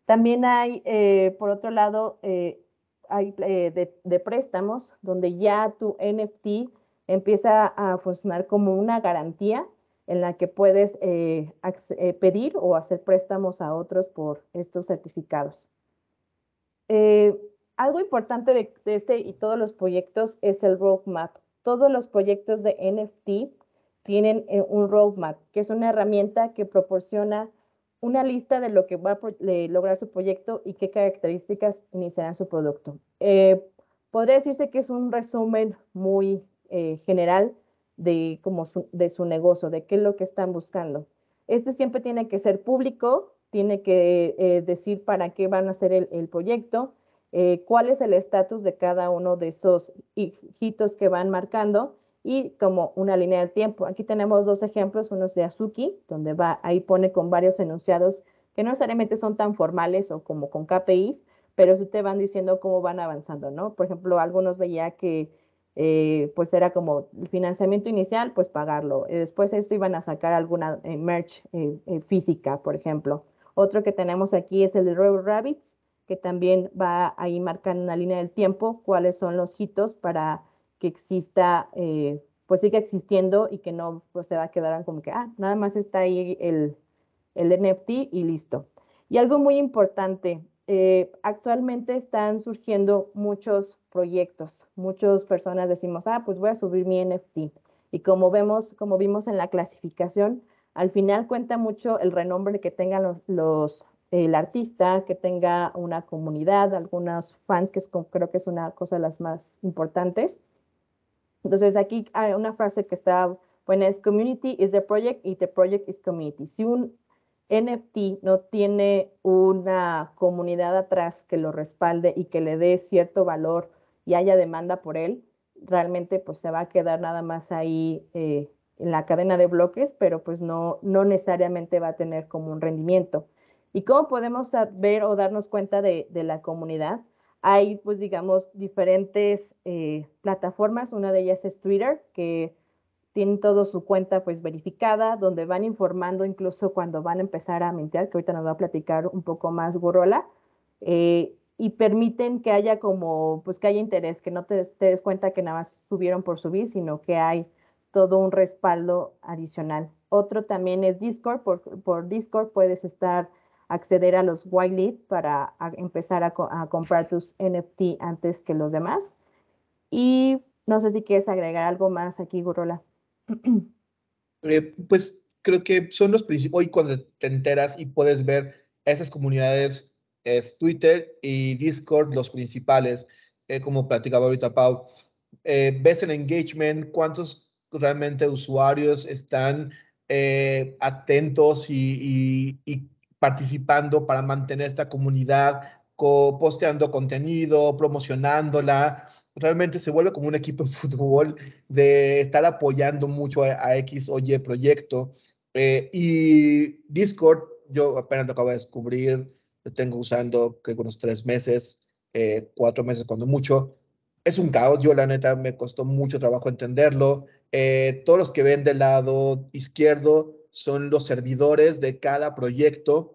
También hay, eh, por otro lado, eh, hay eh, de, préstamos donde ya tu NFT empieza a funcionar como una garantía en la que puedes pedir o hacer préstamos a otros por estos certificados. algo importante de este y todos los proyectos es el roadmap. Todos los proyectos de NFT tienen un roadmap, que es una herramienta que proporciona una lista de lo que va a lograr su proyecto y qué características iniciarán su producto. Eh, podría decirse que es un resumen muy eh, general de, su, negocio, de qué es lo que están buscando. Este siempre tiene que ser público, tiene que eh, decir para qué van a hacer el, el proyecto, cuál es el estatus de cada uno de esos hitos que van marcando y como una línea del tiempo. Aquí tenemos dos ejemplos, uno es de Azuki, donde va, ahí pone con varios enunciados que no necesariamente son tan formales o como con KPIs, pero sí te van diciendo cómo van avanzando, ¿no? Por ejemplo, algunos veía que eh, pues era como el financiamiento inicial, pues pagarlo. Después esto iban a sacar alguna eh, merch eh, física, por ejemplo. Otro que tenemos aquí es el de Royal Rabbits, que también va ahí marcando una línea del tiempo, cuáles son los hitos para que exista, eh, pues siga existiendo y que no pues, se va a quedar como que, ah, nada más está ahí el, el NFT y listo. Y algo muy importante, eh, actualmente están surgiendo muchos proyectos. Muchas personas decimos, ah, pues voy a subir mi NFT. Y como vemos, como vimos en la clasificación, al final cuenta mucho el renombre que tengan los, los el artista, que tenga una comunidad, algunos fans, que creo que es una cosa de las más importantes. Entonces aquí hay una frase que está buena, es community is the project y the project is community. Si un NFT no tiene una comunidad atrás que lo respalde y que le dé cierto valor y haya demanda por él, realmente pues se va a quedar nada más ahí eh, en la cadena de bloques, pero pues no, no necesariamente va a tener como un rendimiento. ¿Y cómo podemos ver o darnos cuenta de la comunidad? Hay, pues digamos, diferentes eh, plataformas. Una de ellas es Twitter, que tienen toda su cuenta pues verificada, donde van informando incluso cuando van a empezar a mentir que ahorita nos va a platicar un poco más Gorola, eh, y permiten que haya como, pues que haya interés, que no te, des cuenta que nada más subieron por subir, sino que hay todo un respaldo adicional. Otro también es Discord, por, por Discord puedes estar acceder a los whitelist para empezar a, comprar tus NFT antes que los demás. Y no sé si quieres agregar algo más aquí, Gurrola. Eh, pues creo que son los principales, Hoy cuando te enteras y puedes ver esas comunidades, es Twitter y Discord los principales, eh, como platicaba ahorita Pau. Eh, ves el engagement, cuántos realmente usuarios están atentos y, y, y participando para mantener esta comunidad, posteando contenido, promocionándola. Realmente se vuelve como un equipo de fútbol de estar apoyando mucho a, X o Y proyecto. Eh, y Discord, yo apenas lo acabo de descubrir, lo tengo usando creo unos tres meses, eh, cuatro meses cuando mucho. Es un caos, yo la neta me costó mucho trabajo entenderlo. Eh, todos los que ven del lado izquierdo son los servidores de cada proyecto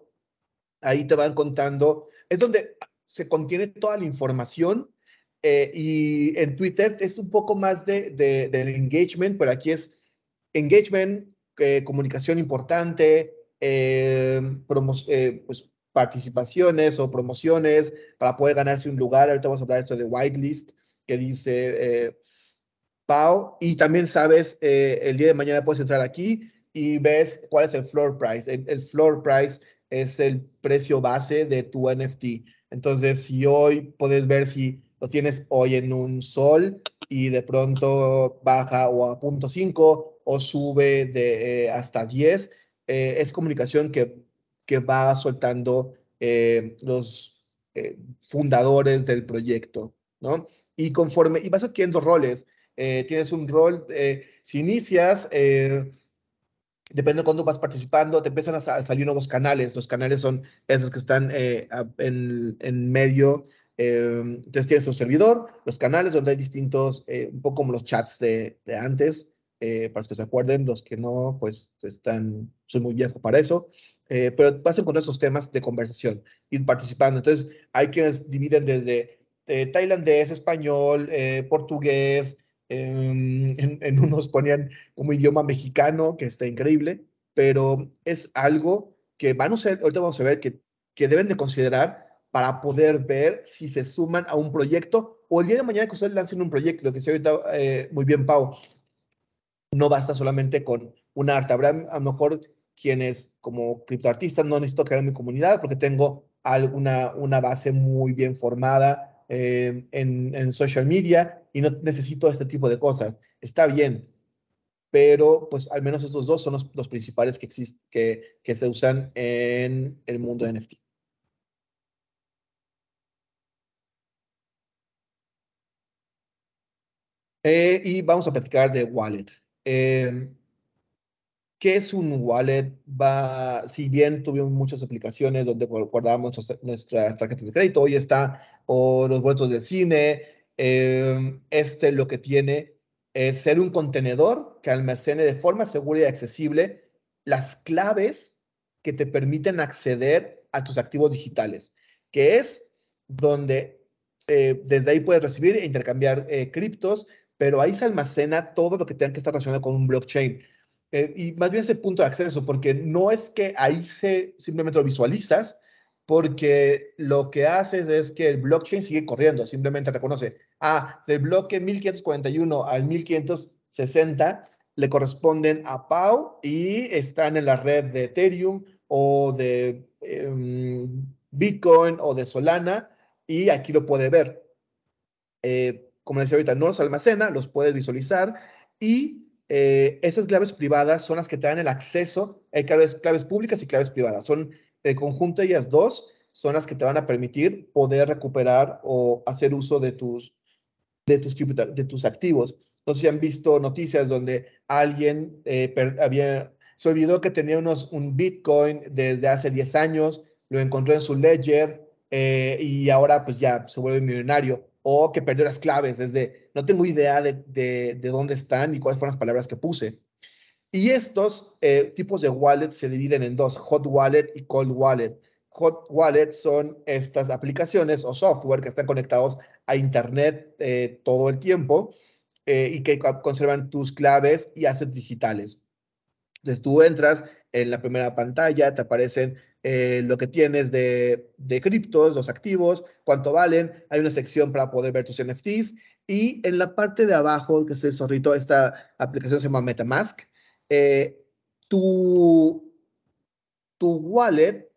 ahí te van contando, es donde se contiene toda la información eh, y en Twitter es un poco más de, del engagement, pero aquí es engagement, eh, comunicación importante, eh, pues, participaciones o promociones para poder ganarse un lugar. Ahorita vamos a hablar de esto de whitelist, que dice Pau. Y también sabes, el día de mañana puedes entrar aquí y ves cuál es el floor price. el floor price es el precio base de tu NFT. Entonces, si hoy puedes ver si lo tienes hoy en un sol y de pronto baja o a 0.5 o sube de eh, hasta 10, eh, es comunicación que, que va soltando eh, los fundadores del proyecto, ¿no? Y conforme, y vas adquiriendo roles, tienes un rol, si inicias depende de cuándo vas participando, te empiezan a, salir nuevos canales. Los canales son esos que están eh, en, en, medio. Eh, entonces tienes un servidor, los canales donde hay distintos, eh, un poco como los chats de, de antes, eh, para los que se acuerden, los que no, pues están, soy muy viejo para eso. pero vas a encontrar estos temas de conversación, y participando. Entonces, hay quienes dividen desde tailandés, español, portugués, Em, en, unos ponían como idioma mexicano, que está increíble, pero es algo que van a ser, ahorita vamos a ver, que, que deben de considerar para poder ver si se suman a un proyecto o el día de mañana que ustedes lancen un proyecto, lo que se ahorita eh, muy bien, Pau, no basta solamente con una arte. Habrá a lo mejor quienes como criptoartistas no necesito crear mi comunidad porque tengo alguna una base muy bien formada eh, en, social media y no necesito este tipo de cosas. Está bien, pero pues al menos estos dos son los, principales que, existen, que, que se usan en el mundo de NFT. Eh, y vamos a platicar de wallet. Eh, ¿Qué es un wallet? Va, si bien tuvimos muchas aplicaciones donde guardábamos nuestras tarjetas de crédito, hoy está o los boletos del cine. Em, este lo que tiene es ser un contenedor que almacene de forma segura y accesible las claves que te permiten acceder a tus activos digitales, que es donde eh, desde ahí puedes recibir e intercambiar eh, criptos, pero ahí se almacena todo lo que tenga que estar relacionado con un blockchain. Eh, y más bien ese punto de acceso, porque no es que ahí se simplemente lo visualizas, porque lo que haces es que el blockchain sigue corriendo, simplemente reconoce, ah, del bloque 1541 al 1560 le corresponden a PAU y están en la red de Ethereum o de em, Bitcoin o de Solana y aquí lo puede ver. Eh, como decía ahorita, no los almacena, los puedes visualizar y eh, esas claves privadas son las que te dan el acceso, hay claves, claves públicas y claves privadas, son el conjunto de ellas dos son las que te van a permitir poder recuperar o hacer uso de tus, de tus, activos. No sé si han visto noticias donde alguien eh, había, se olvidó que tenía unos, un Bitcoin desde hace 10 años, lo encontró en su ledger eh, y ahora pues ya se vuelve millonario. O que perdió las claves desde, no tengo idea de, de dónde están y cuáles fueron las palabras que puse. Y estos eh, tipos de wallets se dividen en dos, hot wallet y cold wallet. Hot wallet son estas aplicaciones o software que están conectados a Internet eh, todo el tiempo eh, y que conservan tus claves y assets digitales. Entonces tú entras en la primera pantalla, te aparecen lo que tienes de, de criptos, los activos, cuánto valen. Hay una sección para poder ver tus NFTs. Y en la parte de abajo, que es el zorrito, esta aplicación se llama MetaMask. Eh, tu, tu wallet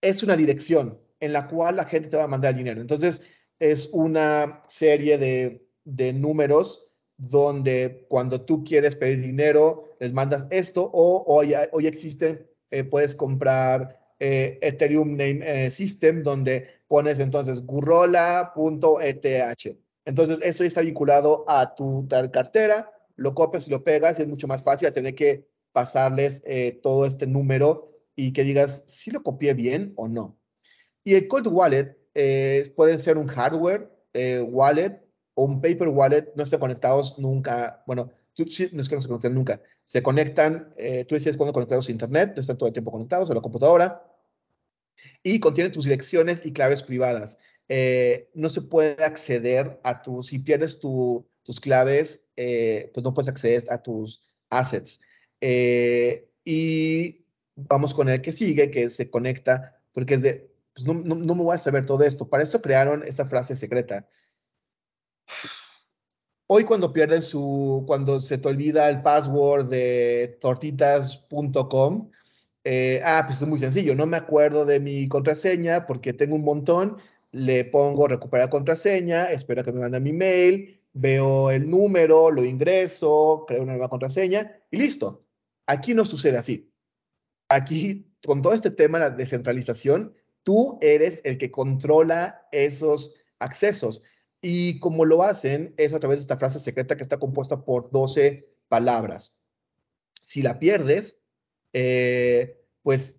es una dirección en la cual la gente te va a mandar dinero. Entonces, es una serie de, de números donde cuando tú quieres pedir dinero, les mandas esto o hoy, hoy existen, eh, puedes comprar eh, Ethereum Name System donde pones entonces gurrola.eth. Entonces, eso está vinculado a tu tal cartera lo copias y lo pegas y es mucho más fácil a tener que pasarles eh, todo este número y que digas si lo copié bien o no. Y el cold wallet eh, puede ser un hardware eh, wallet o un paper wallet, no están conectados nunca, bueno, no es que no se conecten nunca, se conectan, eh, tú decides cuando conectados a internet, no están todo el tiempo conectados a la computadora, y contiene tus direcciones y claves privadas. no se puede acceder a tu, si pierdes tu, tus claves, eh, pues no puedes acceder a tus assets. Eh, y vamos con el que sigue, que se conecta, porque es de, pues no, no, me voy a saber todo esto. Para eso crearon esta frase secreta. Hoy cuando pierdes su, cuando se te olvida el password de tortitas.com, eh, ah, pues es muy sencillo, no me acuerdo de mi contraseña porque tengo un montón, le pongo recuperar contraseña, espero que me manden mi mail, veo el número, lo ingreso, creo una nueva contraseña y listo. Aquí no sucede así. Aquí, con todo este tema de la descentralización, tú eres el que controla esos accesos. Y como lo hacen es a través de esta frase secreta que está compuesta por 12 palabras. Si la pierdes, eh, pues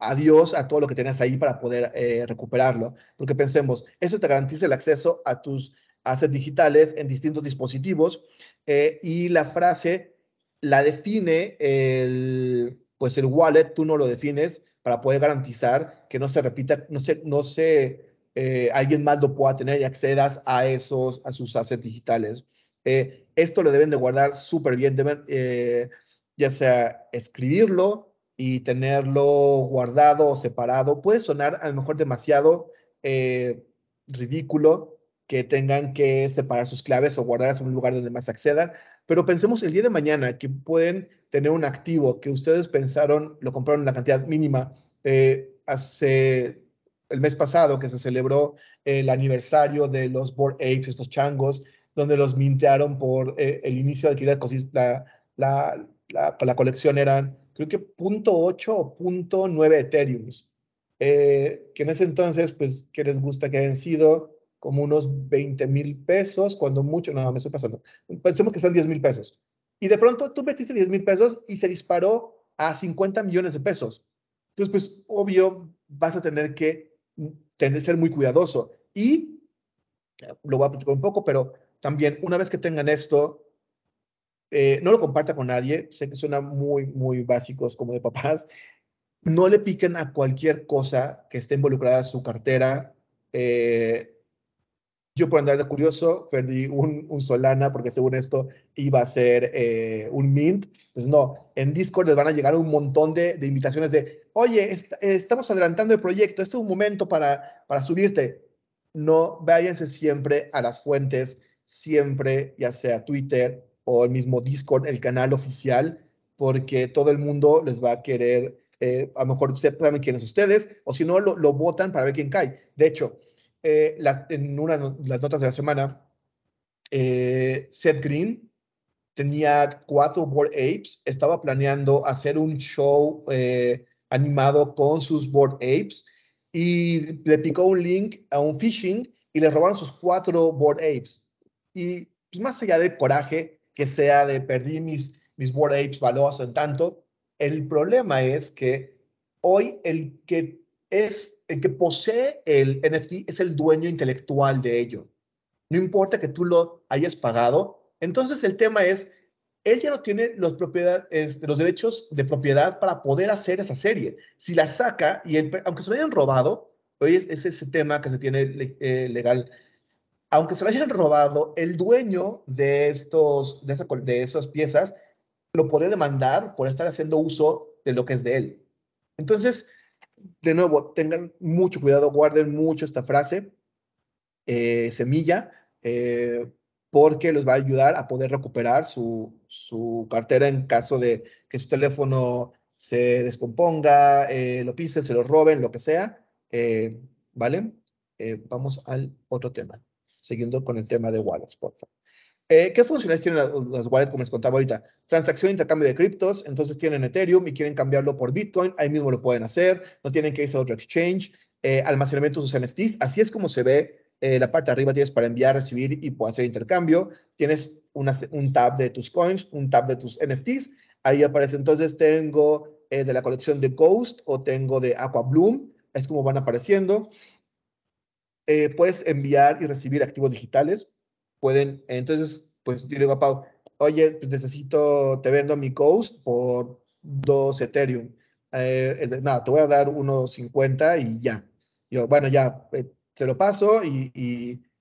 adiós a todo lo que tenías ahí para poder eh, recuperarlo. Porque pensemos, eso te garantiza el acceso a tus assets digitales en distintos dispositivos eh, y la frase la define el, pues el wallet, tú no lo defines para poder garantizar que no se repita, no sé no se eh, alguien más lo pueda tener y accedas a esos, a sus assets digitales. Eh, esto lo deben de guardar súper bien, deben, ya sea escribirlo y tenerlo guardado o separado. Puede sonar a lo mejor demasiado ridículo, que tengan que separar sus claves o guardarlas en un lugar donde más accedan. Pero pensemos el día de mañana que pueden tener un activo que ustedes pensaron, lo compraron en la cantidad mínima. Eh, hace el mes pasado que se celebró el aniversario de los Board Apes, estos changos, donde los mintearon por eh, el inicio de adquirir la, la, colección eran, creo que 0.8 o 0.9 Ethereums. Eh, que en ese entonces, pues, que les gusta que hayan sido como unos 20 mil pesos, cuando mucho, no, me estoy pasando, pensemos que son 10 mil pesos. Y de pronto tú metiste 10 mil pesos y se disparó a 50 millones de pesos. Entonces, pues obvio, vas a tener que tener, ser muy cuidadoso. Y eh, lo voy a platicar un poco, pero también una vez que tengan esto, eh, no lo comparta con nadie, sé que suena muy, muy básicos como de papás, no le piquen a cualquier cosa que esté involucrada en su cartera, eh, yo por andar de curioso perdí un, Solana porque según esto iba a ser eh, un mint. Pues no, en Discord les van a llegar un montón de, de invitaciones de, oye, estamos adelantando el proyecto, este es un momento para, para subirte. No, váyanse siempre a las fuentes, siempre, ya sea Twitter o el mismo Discord, el canal oficial, porque todo el mundo les va a querer, eh, a lo mejor ustedes saben quiénes ustedes, o si no, lo, lo votan para ver quién cae. De hecho, eh, en una de las notas de la semana, eh, Seth Green tenía cuatro Board Apes, estaba planeando hacer un show eh, animado con sus Board Apes y le picó un link a un phishing y le robaron sus cuatro Board Apes. Y pues, más allá del coraje que sea de perdí mis, mis Board Apes valiosos en tanto, el problema es que hoy el que es el que posee el NFT es el dueño intelectual de ello. No importa que tú lo hayas pagado. Entonces el tema es, él ya no tiene los, este, derechos de propiedad para poder hacer esa serie. Si la saca, y aunque se lo hayan robado, hoy es, es, ese tema que se tiene eh, legal, aunque se lo hayan robado, el dueño de, estos, de, esas piezas lo puede demandar por estar haciendo uso de lo que es de él. Entonces, de nuevo, tengan mucho cuidado, guarden mucho esta frase, eh, semilla, eh, porque les va a ayudar a poder recuperar su, su, cartera en caso de que su teléfono se descomponga, eh, lo pisen, se lo roben, lo que sea. ¿Vale? vamos al otro tema, siguiendo con el tema de wallets, por favor. Eh, ¿Qué funciones tienen las, wallets como les contaba ahorita? Transacción, e intercambio de criptos, entonces tienen Ethereum y quieren cambiarlo por Bitcoin, ahí mismo lo pueden hacer, no tienen que irse a otro exchange, eh, almacenamiento de sus NFTs, así es como se ve eh, la parte de arriba tienes para enviar, recibir y hacer intercambio. Tienes un tab de tus coins, un tab de tus NFTs. Ahí aparece entonces, tengo de la colección de Ghost o tengo de Aqua Bloom. Es como van apareciendo. puedes enviar y recibir activos digitales pueden, entonces, pues yo digo a Pau, oye, pues, necesito, te vendo mi coast por dos Ethereum. Eh, es de, nada, te voy a dar 150 y ya. Yo, bueno, ya, eh, te lo paso y,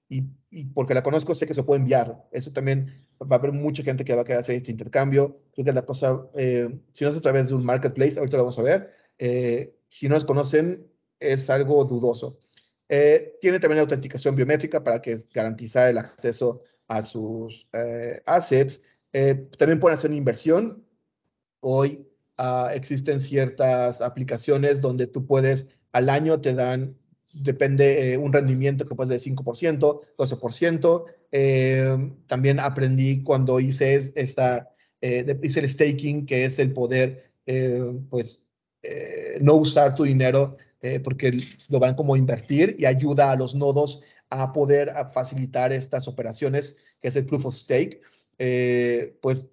y, y, porque la conozco sé que se puede enviar. Eso también va a haber mucha gente que va a querer hacer este intercambio. Creo que la cosa, eh, si no es a través de un marketplace, ahorita lo vamos a ver, si no los conocen, es algo dudoso. Eh, tiene también autenticación biométrica para que garantizar el acceso a sus eh, assets. Eh, también pueden hacer una inversión. Hoy ah, existen ciertas aplicaciones donde tú puedes, al año te dan, depende, un rendimiento que puede ser de 5%, 12%. también aprendí cuando hice, esta, hice el staking, que es el poder, pues, no usar tu dinero eh, porque lo van como a invertir y ayuda a los nodos a poder facilitar estas operaciones, que es el proof of stake, eh, pues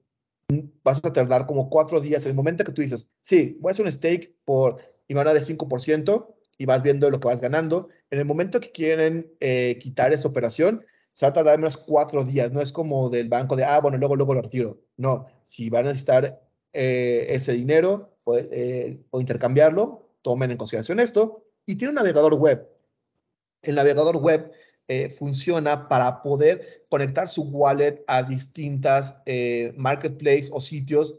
vas a tardar como cuatro días. En el momento que tú dices, sí, voy a hacer un stake por, y me van a dar el 5% y vas viendo lo que vas ganando. En el momento que quieren eh, quitar esa operación, se va a tardar menos cuatro días. No es como del banco de, ah, bueno, luego, luego lo retiro. No, si van a necesitar ese dinero pues, o intercambiarlo, Tomen en consideración esto. Y tiene un navegador web. El navegador web eh, funciona para poder conectar su wallet a distintas eh, marketplaces o sitios,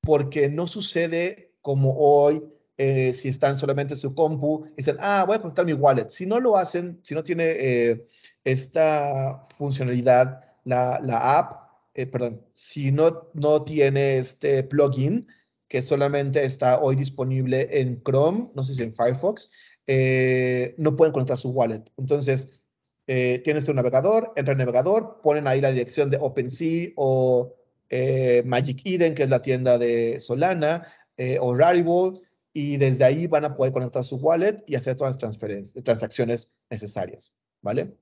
porque no sucede como hoy, eh, si están solamente su compu, y dicen, ah, voy a conectar mi wallet. Si no lo hacen, si no tiene eh, esta funcionalidad la, app, perdón, si no, no tiene este plugin, que solamente está hoy disponible en Chrome, no sé si en Firefox, eh, no pueden conectar su wallet. Entonces, eh, tienes tu navegador, entra en el navegador, ponen ahí la dirección de OpenSea o eh, Magic Eden, que es la tienda de Solana, o Rarible, y desde ahí van a poder conectar su wallet y hacer todas las transferencias, transacciones necesarias, ¿vale?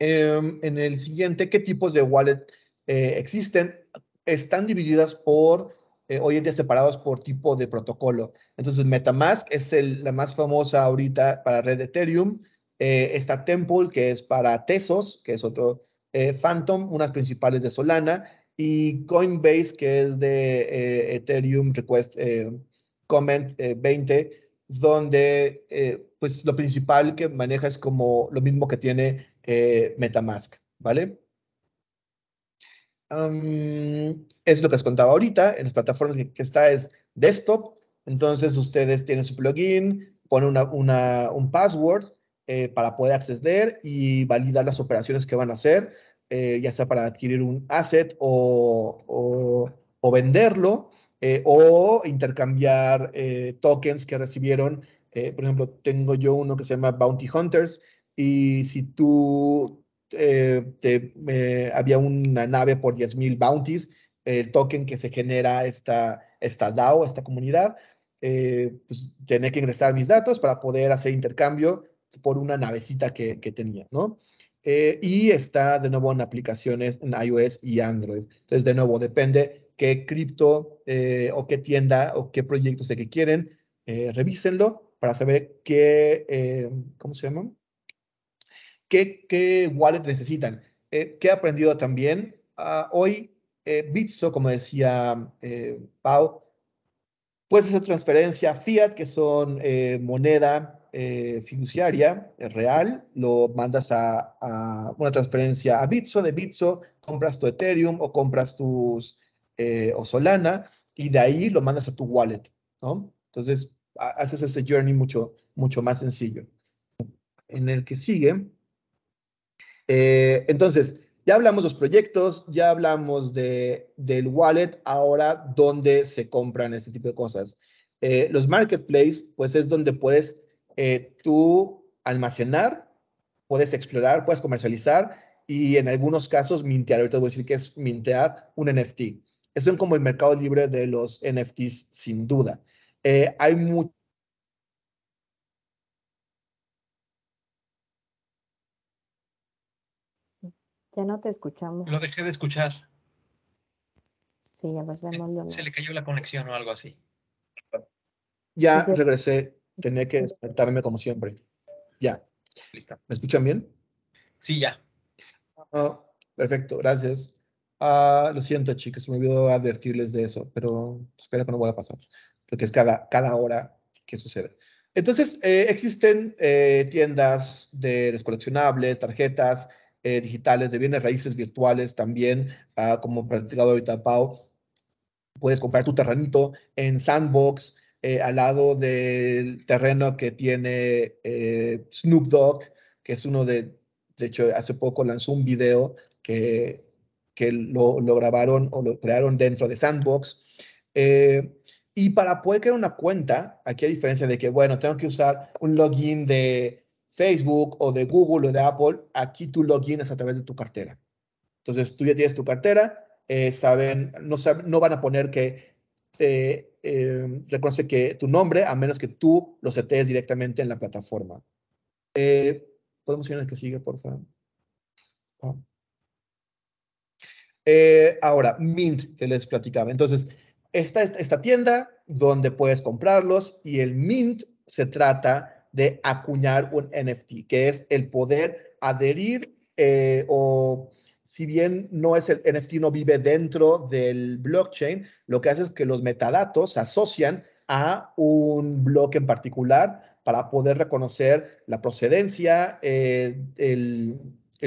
Em, en el siguiente, ¿qué tipos de wallet existen? Están divididas por eh, hoy en día separados por tipo de protocolo. Entonces, Metamask es la más famosa ahorita para red Ethereum. Eh, está Temple, que es para Tesos, que es otro eh, Phantom, unas principales de Solana. Y Coinbase, que es de Ethereum Request Comment 20, donde pues lo principal que maneja es como lo mismo que tiene Metamask, ¿vale? es lo que os contaba ahorita, en las plataformas que, está es desktop, entonces ustedes tienen su plugin, ponen una, un password eh, para poder acceder y validar las operaciones que van a hacer, eh, ya sea para adquirir un asset o, o, venderlo. Eh, o intercambiar tokens que recibieron. por ejemplo, tengo yo uno que se llama Bounty Hunters y si tú eh, había una nave por 10.000 bounties, el token que se genera esta, esta DAO, esta comunidad, eh, pues tenía que ingresar mis datos para poder hacer intercambio por una navecita que, tenía, ¿no? Eh, y está de nuevo en aplicaciones en iOS y Android. Entonces, de nuevo, depende qué cripto o qué tienda o qué proyecto sé que quieren, revísenlo para saber qué, ¿cómo se llaman qué, qué wallet necesitan. Eh, ¿Qué he aprendido también? Ah, hoy, eh, Bitso, como decía eh, Pau, puedes hacer transferencia fiat, que son moneda fiduciaria real, lo mandas a, a, una transferencia a Bitso, de Bitso compras tu Ethereum o compras tus o Solana y de ahí lo mandas a tu wallet, ¿no? Entonces, haces ese journey mucho, mucho más sencillo. En el que sigue, eh, entonces, ya hablamos de los proyectos, ya hablamos de, del wallet, ahora dónde se compran este tipo de cosas. Eh, los marketplaces, pues es donde puedes eh, tú almacenar, puedes explorar, puedes comercializar y en algunos casos mintear. Ahorita voy a decir que es mintear un NFT. es como el mercado libre de los NFTs, sin duda. hay muchos. Ya no te escuchamos. Lo dejé de escuchar. Sí, a ver, ya no lo... Se le cayó la conexión o algo así. Ya regresé. Tenía que despertarme como siempre. Ya. Listo. ¿Me escuchan bien? Sí, ya. Ah, perfecto, gracias. Ah, lo siento, chicos, me olvidó advertirles de eso, pero espero que no vuelva a pasar, porque es cada, cada hora que sucede. Entonces, eh, existen eh, tiendas de descoleccionables, tarjetas, eh, digitales, de bienes raíces virtuales también, ah, como practicado ahorita Pau. Puedes comprar tu terrenito en Sandbox, eh, al lado del terreno que tiene eh, Snoop Dogg, que es uno de, de hecho, hace poco lanzó un video que, lo, lo, grabaron o lo crearon dentro de Sandbox. y para poder crear una cuenta, aquí a diferencia de que, bueno, tengo que usar un login de, Facebook o de Google o de Apple, aquí tú loginas a través de tu cartera. Entonces, tú ya tienes tu cartera, eh, saben, no, van a poner que te eh, em, reconoce que tu nombre, a menos que tú lo setees directamente en la plataforma. Eh, ¿Podemos ir que sigue, por favor? ahora, Mint, que les platicaba. Entonces, esta, esta, esta tienda donde puedes comprarlos y el Mint se trata de acuñar un NFT, que es el poder adherir eh, o si bien no es el NFT, no vive dentro del blockchain, lo que hace es que los metadatos se asocian a un bloque en particular para poder reconocer la procedencia, eh, el,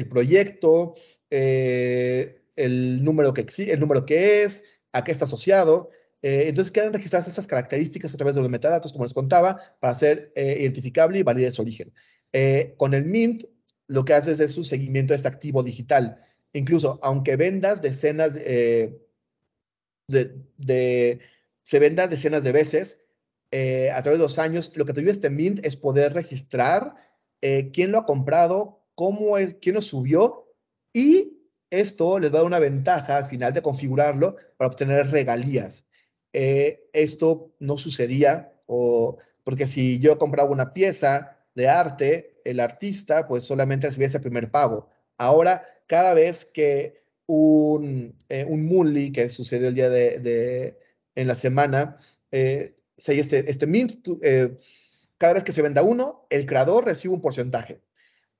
proyecto, eh, el, número que el número que es, a qué está asociado. Eh, entonces quedan registradas estas características a través de los metadatos, como les contaba, para ser eh, identificable y validez su origen. Eh, con el Mint, lo que haces es un seguimiento de este activo digital. Incluso, aunque vendas decenas de, se venda decenas de veces, a través de los años, lo que te ayuda este Mint es poder registrar quién lo ha comprado, cómo es, quién lo subió y esto les da una ventaja al final de configurarlo para obtener regalías. Eh, esto no sucedía, o, porque si yo compraba una pieza de arte, el artista pues solamente recibía ese primer pago. Ahora, cada vez que un, eh, Moonly que sucedió el día de, en la semana, eh, este, este eh, cada vez que se venda uno, el creador recibe un porcentaje.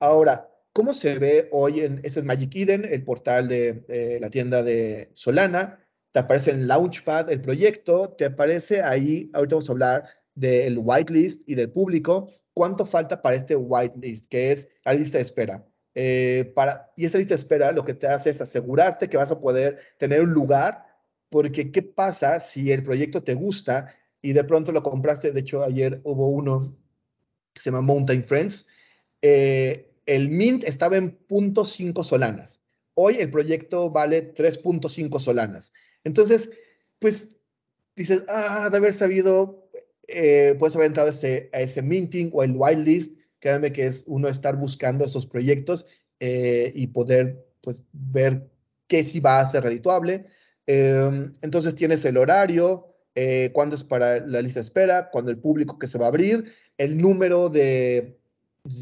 Ahora, ¿cómo se ve hoy en ese Magic Eden, el portal de la tienda de Solana? te aparece en Launchpad el proyecto, te aparece ahí, ahorita vamos a hablar del whitelist y del público, cuánto falta para este whitelist, que es la lista de espera. Eh, para, y esa lista de espera lo que te hace es asegurarte que vas a poder tener un lugar, porque ¿qué pasa si el proyecto te gusta y de pronto lo compraste? De hecho, ayer hubo uno que se llama Mountain Friends. Eh, el Mint estaba en .5 solanas. Hoy el proyecto vale 3.5 solanas. Entonces, pues dices, ah, de haber sabido, eh, puedes haber entrado a ese, a minting o el whitelist, créanme que es uno estar buscando esos proyectos eh, y poder, pues, ver qué sí va a ser redituable. Em, entonces tienes el horario, eh, cuándo es para la lista de espera, cuándo el público que se va a abrir, el número de,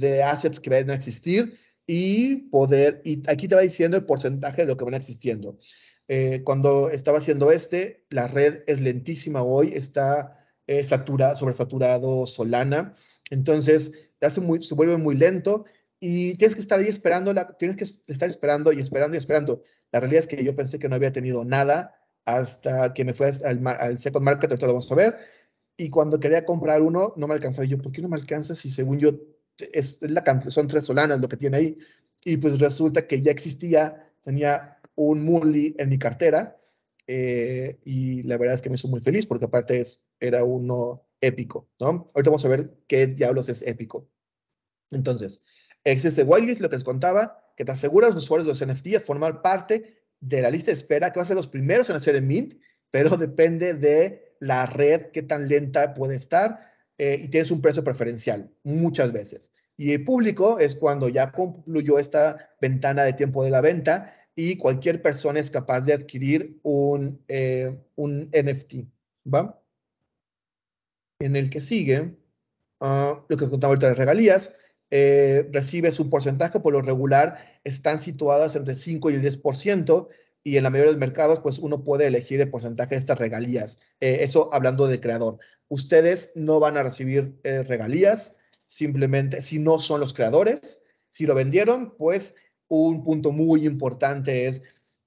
de assets que van a existir y poder, y aquí te va diciendo el porcentaje de lo que van existiendo. Eh, cuando estaba haciendo este, la red es lentísima hoy, está eh, sobresaturado Solana, entonces hace muy, se vuelve muy lento y tienes que estar ahí esperando, tienes que estar esperando y esperando y esperando. La realidad es que yo pensé que no había tenido nada hasta que me fui al, al second market, todo lo vamos a ver, y cuando quería comprar uno, no me alcanzaba. yo, ¿por qué no me alcanza si según yo es la son tres solanas lo que tiene ahí? Y pues resulta que ya existía, tenía un Moonly en mi cartera eh, y la verdad es que me hizo muy feliz porque aparte es, era uno épico, ¿no? Ahorita vamos a ver qué diablos es épico. Entonces, existe whitelist, lo que les contaba, que te asegura los usuarios de los NFT a formar parte de la lista de espera, que van a ser los primeros en hacer el mint, pero depende de la red, qué tan lenta puede estar, eh, y tienes un precio preferencial muchas veces. Y el público es cuando ya concluyó esta ventana de tiempo de la venta y cualquier persona es capaz de adquirir un, eh, un NFT. ¿va? En el que sigue, ah, lo que contaba ahorita de regalías, eh, recibe su porcentaje, por lo regular están situadas entre 5 y el 10%, y en la mayoría de los mercados, pues uno puede elegir el porcentaje de estas regalías. Eh, eso hablando de creador. Ustedes no van a recibir regalías, simplemente si no son los creadores. Si lo vendieron, pues un punto muy importante es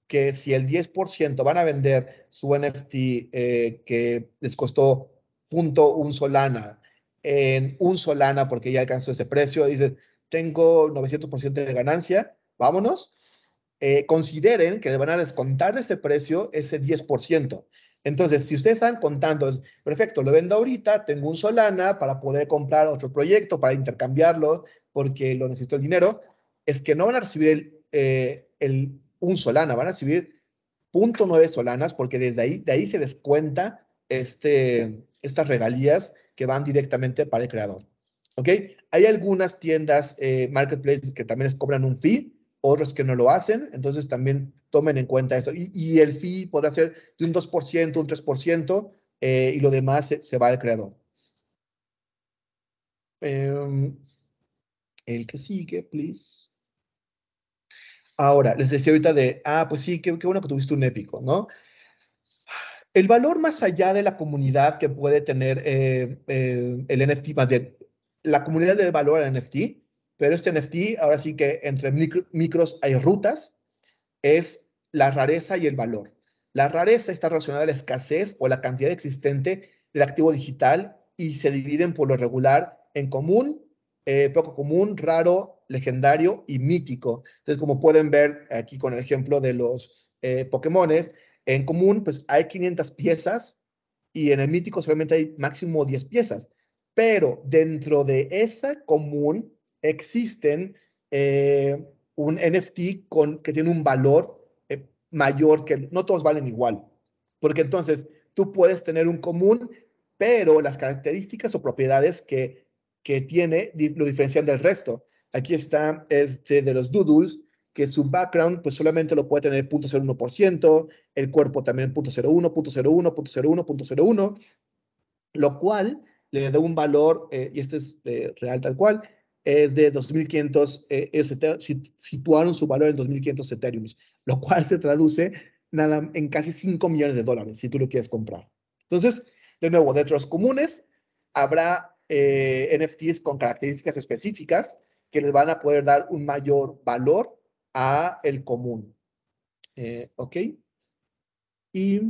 que si el 10% van a vender su NFT eh, que les costó punto un solana, en un solana porque ya alcanzó ese precio, dices, tengo 900% de ganancia, vámonos, eh, consideren que le van a descontar de ese precio ese 10%. Entonces, si ustedes están contando, es perfecto, lo vendo ahorita, tengo un Solana para poder comprar otro proyecto, para intercambiarlo, porque lo necesito el dinero, es que no van a recibir eh, un solana, van a recibir .9 solanas porque desde ahí, de ahí se descuenta este, estas regalías que van directamente para el creador. ¿Ok? Hay algunas tiendas, eh, marketplaces que también les cobran un fee, otros que no lo hacen, entonces también tomen en cuenta eso. Y, el fee podrá ser de un 2%, un 3%, eh, y lo demás se, va al creador. Em, el que sigue, please. Ahora, les decía ahorita de, ah, pues sí, qué, qué bueno que tuviste un épico, ¿no? El valor más allá de la comunidad que puede tener eh, eh, el NFT, más bien, la comunidad de valor al NFT, pero este NFT, ahora sí que entre micros hay rutas, es la rareza y el valor. La rareza está relacionada a la escasez o la cantidad existente del activo digital y se dividen por lo regular en común, eh, poco común, raro legendario y mítico. Entonces, como pueden ver aquí con el ejemplo de los eh, en común pues hay 500 piezas y en el mítico solamente hay máximo 10 piezas. Pero dentro de esa común existen eh, un NFT con, que tiene un valor eh, mayor que no todos valen igual. Porque entonces tú puedes tener un común, pero las características o propiedades que, que tiene lo diferencian del resto. Aquí está este de los doodles, que su background pues solamente lo puede tener 0.01%, el cuerpo también 0.01, 0.01, 0.01, 0.01, lo cual le da un valor, eh, y este es eh, real tal cual, es de 2.500, eh, situaron su valor en 2.500 Ethereum, lo cual se traduce nada, en casi 5 millones de dólares si tú lo quieres comprar. Entonces, de nuevo, dentro de los comunes habrá eh, NFTs con características específicas, que les van a poder dar un mayor valor a el común. Eh, ¿Ok? Y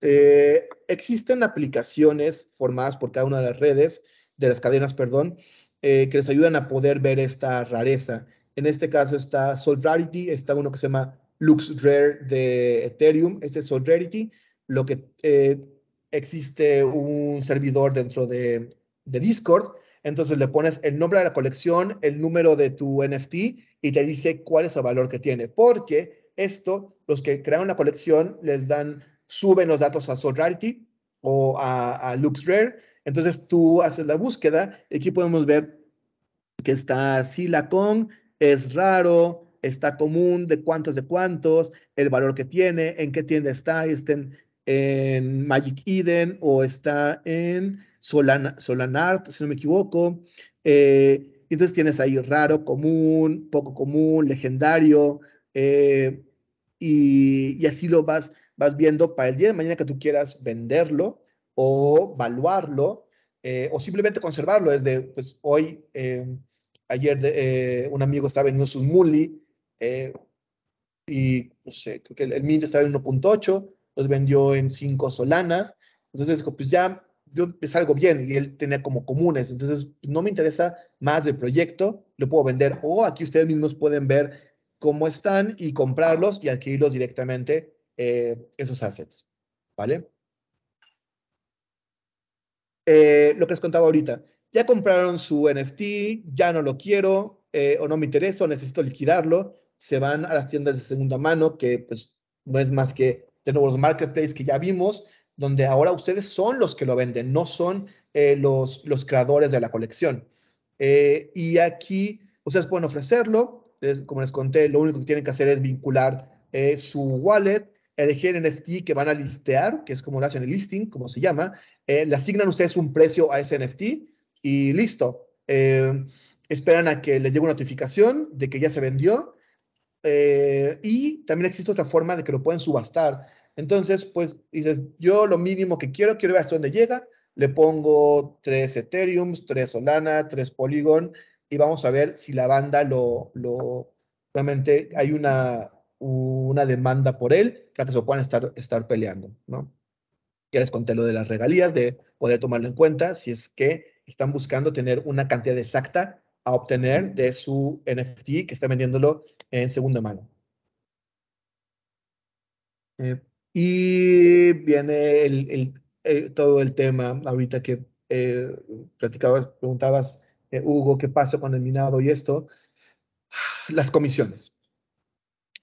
eh, existen aplicaciones formadas por cada una de las redes, de las cadenas, perdón, eh, que les ayudan a poder ver esta rareza. En este caso está Rarity, está uno que se llama Rare de Ethereum. Este es Solrarity, lo que existe un servidor dentro de, de Discord entonces le pones el nombre de la colección, el número de tu NFT y te dice cuál es el valor que tiene. Porque esto, los que crean la colección les dan, suben los datos a Soul o a, LuxRare. Entonces tú haces la búsqueda y aquí podemos ver que está Sila Kong, es raro, está común, de cuántos de cuántos, el valor que tiene, en qué tienda está, está en Magic Eden o está en Solana, Solanart, si no me equivoco. Eh, entonces tienes ahí raro, común, poco común, legendario, eh, y, así lo vas, vas viendo para el día de mañana que tú quieras venderlo o valuarlo eh, o simplemente conservarlo. Es de, pues hoy, em, ayer un amigo estaba vendiendo sus Muli y no sé, creo que el, el Mint estaba en 1.8, los vendió en 5 solanas. Entonces, pues ya yo salgo bien y él tenía como comunes, entonces no me interesa más el proyecto, lo puedo vender o aquí ustedes mismos pueden ver cómo están y comprarlos y adquirirlos directamente eh, esos assets, ¿vale? Eh, lo que les contaba ahorita, ya compraron su NFT, ya no lo quiero eh, o no me interesa o necesito liquidarlo, se van a las tiendas de segunda mano que pues no es más que de nuevo los marketplaces que ya vimos, donde ahora ustedes son los que lo venden, no son eh, los, los creadores de la colección. Eh, y aquí ustedes pueden ofrecerlo, como les conté, lo único que tienen que hacer es vincular eh, su wallet, elegir el NFT que van a listear, que es como lo hacen el listing, como se llama, le asignan ustedes un precio a ese NFT y listo. esperan a que les llegue una notificación de que ya se vendió. y también existe otra forma de que lo pueden subastar. Entonces, pues dices, yo lo mínimo que quiero, quiero ver hasta dónde llega, le pongo tres Ethereum, tres Solana, tres Polygon, y vamos a ver si la banda lo, lo realmente hay una, una demanda por él, para que se puedan estar, estar peleando, ¿no? Quieres les lo de las regalías, de poder tomarlo en cuenta, si es que están buscando tener una cantidad exacta a obtener de su NFT que está vendiéndolo en segunda mano. Eh, y viene el, el, eh, todo el tema ahorita que eh, platicabas, preguntabas, eh, Hugo, qué pasa con el minado y esto. Las comisiones.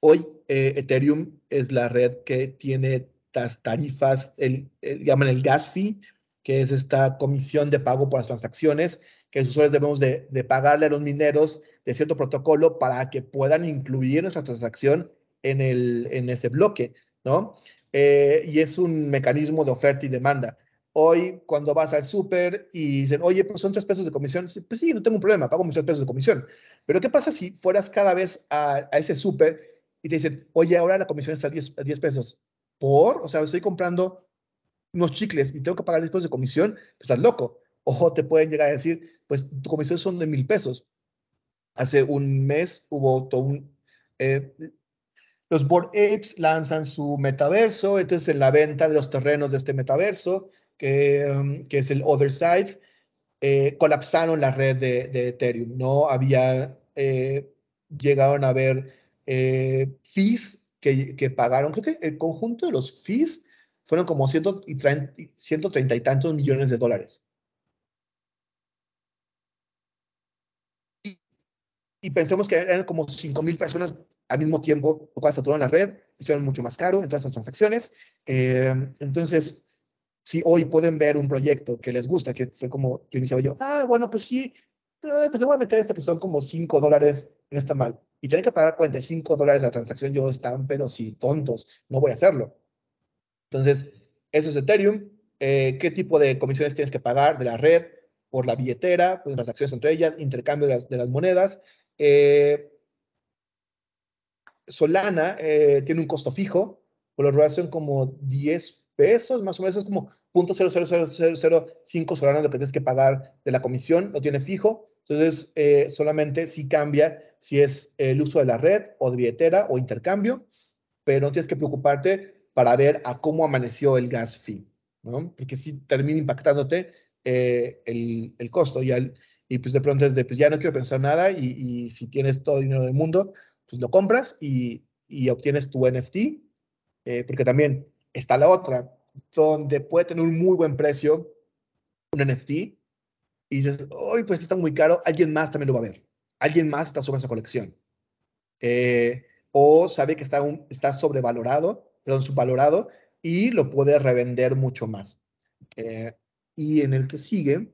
Hoy eh, Ethereum es la red que tiene las tarifas, el, llaman el gas fee, que es esta comisión de pago por las transacciones que los usuarios debemos de, de pagarle a los mineros de cierto protocolo para que puedan incluir nuestra transacción en, el, en ese bloque, ¿no? Eh, y es un mecanismo de oferta y demanda. Hoy, cuando vas al súper y dicen, oye, pues son tres pesos de comisión, pues sí, no tengo un problema, pago mis tres pesos de comisión. Pero ¿qué pasa si fueras cada vez a, ese súper y te dicen, oye, ahora la comisión está a 10, pesos? ¿Por? O sea, estoy comprando unos chicles y tengo que pagar 10 pesos de comisión, pues estás loco. O te pueden llegar a decir, pues tu comisión son de mil pesos. Hace un mes hubo todo un, eh, los Board Apes lanzan su metaverso, entonces en la venta de los terrenos de este metaverso, que, um, es el Other Side, eh, colapsaron la red de, Ethereum, ¿no? Había, eh, llegaron a haber eh, fees que, pagaron, creo que el conjunto de los fees fueron como 130, 130 y tantos millones de dólares. y pensemos que eran como 5 mil personas al mismo tiempo, lo cual en la red, hicieron mucho más caro en todas esas transacciones. Eh, entonces, si hoy pueden ver un proyecto que les gusta, que fue como yo iniciaba yo, ah, bueno, pues sí, eh, pues le voy a meter esta que son como 5 dólares en esta mal. Y tienen que pagar 45 dólares la transacción, yo están, pero y tontos, no voy a hacerlo. Entonces, eso es Ethereum. Eh, ¿Qué tipo de comisiones tienes que pagar de la red, por la billetera, pues, transacciones entre ellas, intercambio de las, de las monedas? Eh, Solana eh, tiene un costo fijo, por lo son como 10 pesos, más o menos es como 0.00005 Solana lo que tienes que pagar de la comisión, lo tiene fijo, entonces eh, solamente si cambia si es el uso de la red o de billetera o intercambio, pero no tienes que preocuparte para ver a cómo amaneció el gas fee, ¿no? Porque si termina impactándote eh, el, costo y, al, y pues de pronto es de, pues ya no quiero pensar nada y, y si tienes todo el dinero del mundo, pues lo compras y, obtienes tu NFT, eh, porque también está la otra, donde puede tener un muy buen precio un NFT y dices, hoy pues está muy caro, alguien más también lo va a ver, alguien más está sobre esa colección. Eh, o sabe que está, está sobrevalorado, perdón, subvalorado, y lo puede revender mucho más. Eh, y en el que sigue,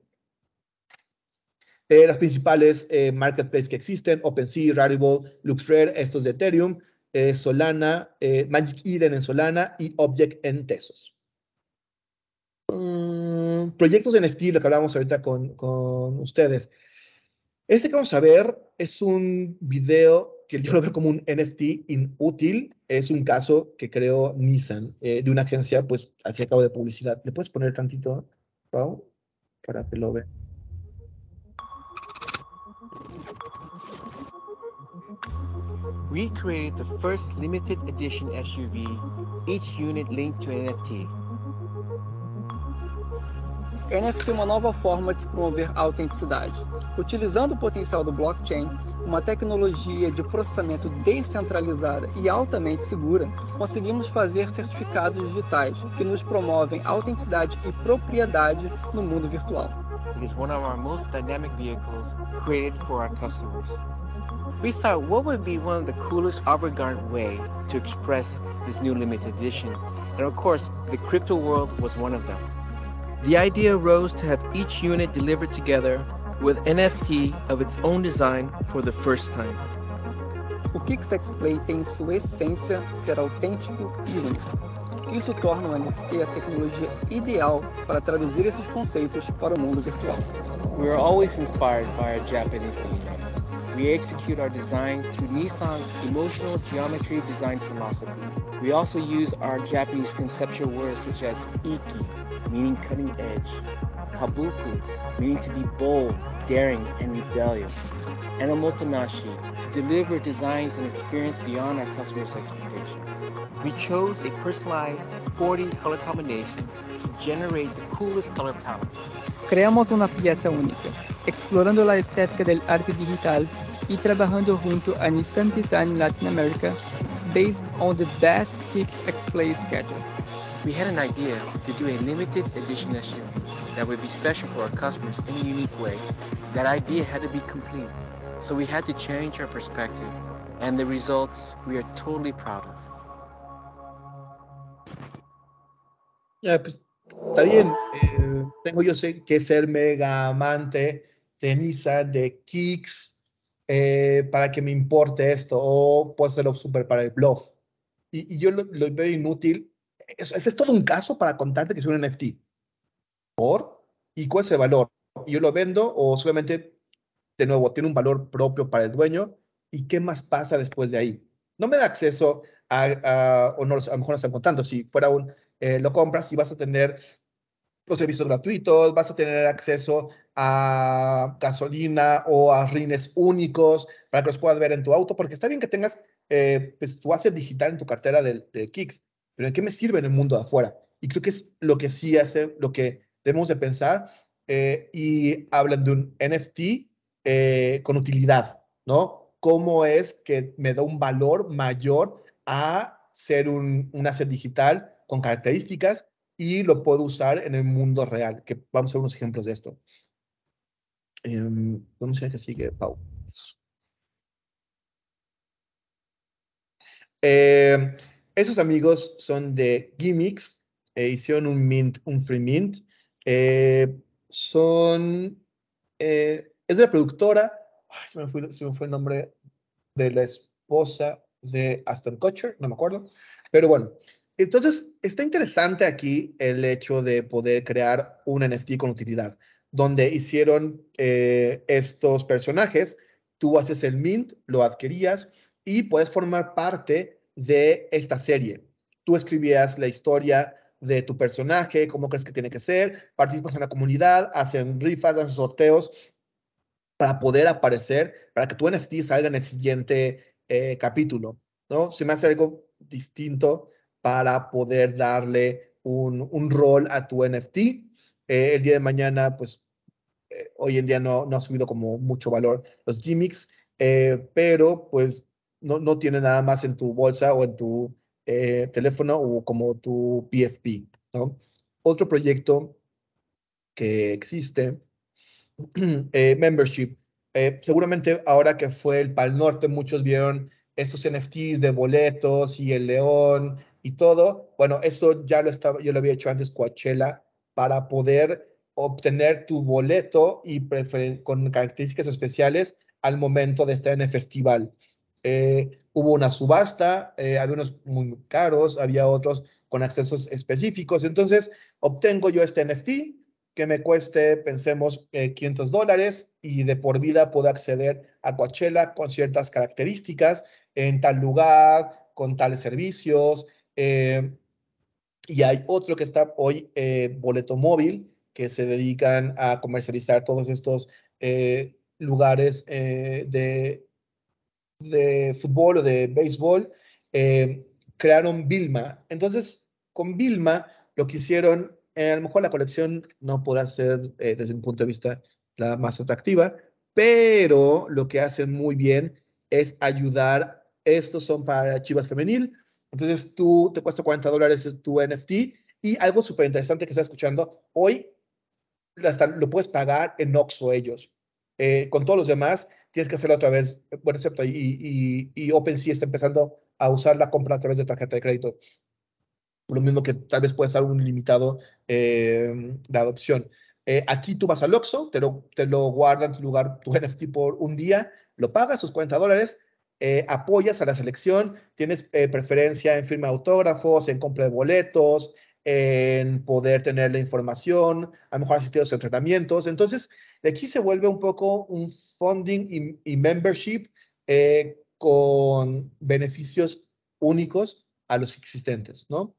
eh, las principales eh, marketplaces que existen, OpenSea, Rarible, LuxRare, estos de Ethereum, eh, Solana, Magic Eden en Solana y Object en Tesos. Mm, proyectos en NFT, lo que hablábamos ahorita con, con, ustedes. Este que vamos a ver es un video que yo lo veo como un NFT inútil. Es un caso que creo Nissan de una agencia, pues, hacia cabo de publicidad. ¿Le puedes poner tantito, Pau? Para que lo We created the first limited edition SUV, each unit linked to NFT. NFT é uma nova forma de promover a autenticidade, utilizando o potencial do blockchain, uma tecnologia de processamento descentralizada e altamente segura. Conseguimos fazer certificados digitais que nos promovem autenticidade e propriedade no mundo virtual. it is one of our most dynamic vehicles created for our customers. We thought what would be one of the coolest avant-garde way to express this new limited edition, and of course, the crypto world was one of them. The idea arose to have each unit delivered together with NFT of its own design for the first time. O Kix X Play tem sua essência, ser autêntico e único. Isso torna o NFT a tecnologia ideal para traduzir esses conceitos para o mundo virtual. We are always inspired by our Japanese team. We execute our design through Nissan's emotional geometry design philosophy. We also use our Japanese conceptual words such as iki, meaning cutting edge, kabuku, meaning to be bold, daring, and rebellious, and omotenashi, to deliver designs and experience beyond our customers' expectations. We chose a personalized sporty color combination to generate the coolest color palette. Creamos una pieza única, explorando la estética del arte digital y trabajando junto a Nissan Design Latin America based on the best Kick X-Play sketches. We had an idea to do a limited edition issue that would be special for our customers in a unique way. That idea had to be complete, so we had to change our perspective, and the results we are totally proud of. Pues, está bien. Eh, tengo yo que ser mega amante de Nisa, de Kicks, eh, para que me importe esto, o puedo hacerlo súper para el blog. Y, yo lo, veo inútil. ese es todo un caso para contarte que es un NFT. ¿Por? ¿Y cuál es el valor? ¿Yo lo vendo o solamente, de nuevo, tiene un valor propio para el dueño? ¿Y qué más pasa después de ahí? No me da acceso a, a o no, a lo mejor no están contando, si fuera un eh, lo compras y vas a tener los servicios gratuitos, vas a tener acceso a gasolina o a rines únicos para que los puedas ver en tu auto, porque está bien que tengas eh, pues, tu asset digital en tu cartera de, de Kicks, pero ¿de qué me sirve en el mundo de afuera? Y creo que es lo que sí hace, lo que debemos de pensar eh, y hablan de un NFT con utilidad, ¿no? ¿Cómo es que me da un valor mayor a ser un, un asset digital con características y lo puedo usar en el mundo real, que vamos a ver unos ejemplos de esto. Em, ¿Dónde que sigue, Pau? Em, esos amigos son de Gimmicks, edición eh, hicieron un mint, un free mint. Eh, son, eh, es de la productora, se, me fue, se, me fue, el nombre de la esposa de Aston Kutcher, no me acuerdo, pero bueno. Entonces, está interesante aquí el hecho de poder crear un NFT con utilidad, donde hicieron eh, estos personajes, tú haces el mint, lo adquirías y puedes formar parte de esta serie. Tú escribías la historia de tu personaje, cómo crees que tiene que ser, participas en la comunidad, hacen rifas, hacen sorteos para poder aparecer, para que tu NFT salga en el siguiente eh, capítulo, ¿no? Se me hace algo distinto para poder darle un, un rol a tu NFT. Eh, el día de mañana, pues eh, hoy en día no, no ha subido como mucho valor los gimmicks, eh, pero pues no, no tiene nada más en tu bolsa o en tu teléfono o como tu PFP. ¿no? Otro proyecto que existe, membership. seguramente ahora que fue el Pal Norte, muchos vieron esos NFTs de boletos y el león y todo. Bueno, eso ya lo estaba, yo lo había hecho antes Coachella para poder obtener tu boleto y con características especiales al momento de estar en el festival. Eh, hubo una subasta, eh, ...algunos muy caros, había otros con accesos específicos. Entonces, obtengo yo este NFT que me cueste, pensemos, 500 eh, dólares y de por vida puedo acceder a Coachella con ciertas características en tal lugar, con tales servicios, eh, y hay otro que está hoy, eh, Boleto Móvil, que se dedican a comercializar todos estos eh, lugares de, de, fútbol o de béisbol. crearon Vilma. Entonces, con Vilma, lo que hicieron, a lo mejor la colección no podrá ser, desde un punto de vista, la más atractiva, pero lo que hacen muy bien es ayudar. Estos son para Chivas Femenil, entonces tú te cuesta 40 dólares tu NFT y algo súper interesante que está escuchando, hoy lo puedes pagar en Oxxo ellos. Eh, con todos los demás tienes que hacerlo otra vez. bueno, excepto y, y, OpenSea está empezando a usar la compra a través de tarjeta de crédito. Lo mismo que tal vez puede ser un limitado em, de adopción. Eh, aquí tú vas al Oxxo, te lo, te en tu lugar, tu NFT por un día, lo pagas, sus 40 dólares, eh, apoyas a la selección, tienes eh, preferencia en firma de autógrafos, en compra de boletos, en poder tener la información, a lo mejor asistir a los entrenamientos. Entonces, de aquí se vuelve un poco un funding y, membership eh, con beneficios únicos a los existentes, ¿no?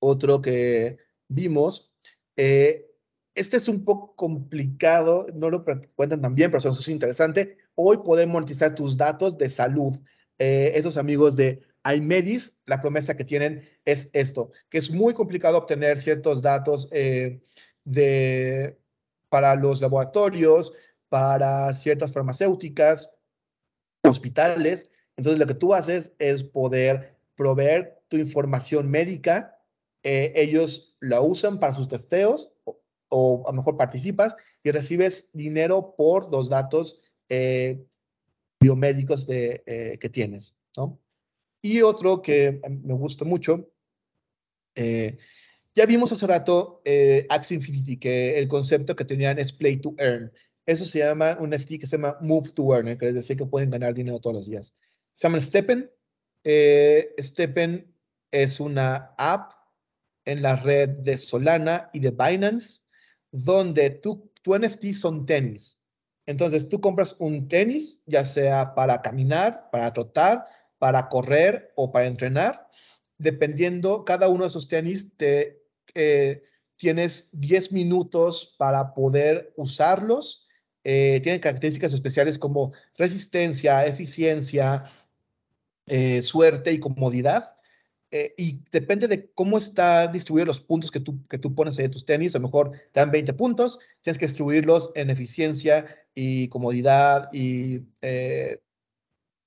Otro que vimos, este es un poco complicado, no lo cuentan tan bien, pero eso es interesante, hoy poder monetizar tus datos de salud. Eh, esos amigos de iMedis, la promesa que tienen es esto, que es muy complicado obtener ciertos datos eh, de, para los laboratorios, para ciertas farmacéuticas, hospitales. Entonces, lo que tú haces es poder proveer tu información médica. Eh, ellos la usan para sus testeos o, o, a lo mejor participas y recibes dinero por los datos eh, biomédicos eh, que tienes. ¿no? Y otro que me gusta mucho, eh, ya vimos hace rato Axie Infinity, que el concepto que tenían es Play to Earn. Eso se llama un NFT que se llama Move to Earn, que es decir, que pueden ganar dinero todos los días. Se llama Steppen. Steppen es una app en la red de Solana y de Binance, donde tu, tu NFT son tenis. Entonces, tú compras un tenis, ya sea para caminar, para trotar, para correr o para entrenar. Dependiendo, cada uno de esos tenis te, eh, tienes 10 minutos para poder usarlos. Eh, tienen características especiales como resistencia, eficiencia, eh, suerte y comodidad. Eh, y depende de cómo está distribuido los puntos que tú, que tú pones ahí en tus tenis. A lo mejor te dan 20 puntos, tienes que distribuirlos en eficiencia y comodidad y. Eh,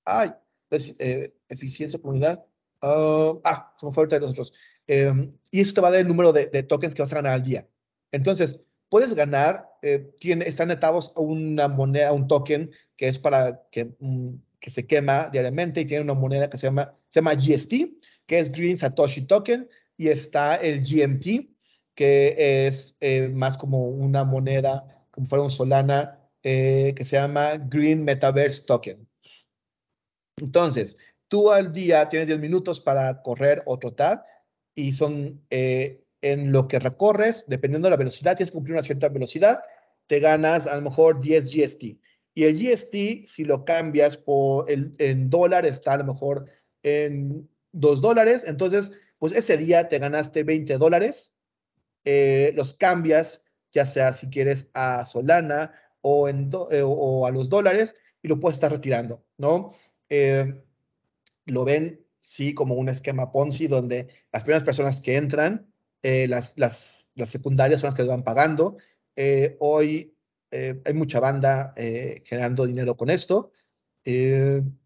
ay, eh, eficiencia, comodidad. ah, como ah, fue de nosotros. Em, y eso te va a dar el número de, de, tokens que vas a ganar al día. Entonces, puedes ganar, tiene, están atados a una moneda, un token que es para que, mm, que se quema diariamente y tiene una moneda que se llama, se llama GST que es Green Satoshi Token, y está el GMT, que es eh, más como una moneda, como fuera un Solana, eh, que se llama Green Metaverse Token. Entonces, tú al día tienes 10 minutos para correr o trotar, y son eh, en lo que recorres, dependiendo de la velocidad, tienes que cumplir una cierta velocidad, te ganas a lo mejor 10 GST. Y el GST, si lo cambias por el, en dólar, está a lo mejor en dos dólares, entonces, pues ese día te ganaste 20 dólares, eh, los cambias, ya sea si quieres a Solana o, en eh, a los dólares, y lo puedes estar retirando, ¿no? Eh, lo ven, sí, como un esquema Ponzi, donde las primeras personas que entran, las, las, secundarias son las que lo van pagando. hoy hay mucha banda generando dinero con esto.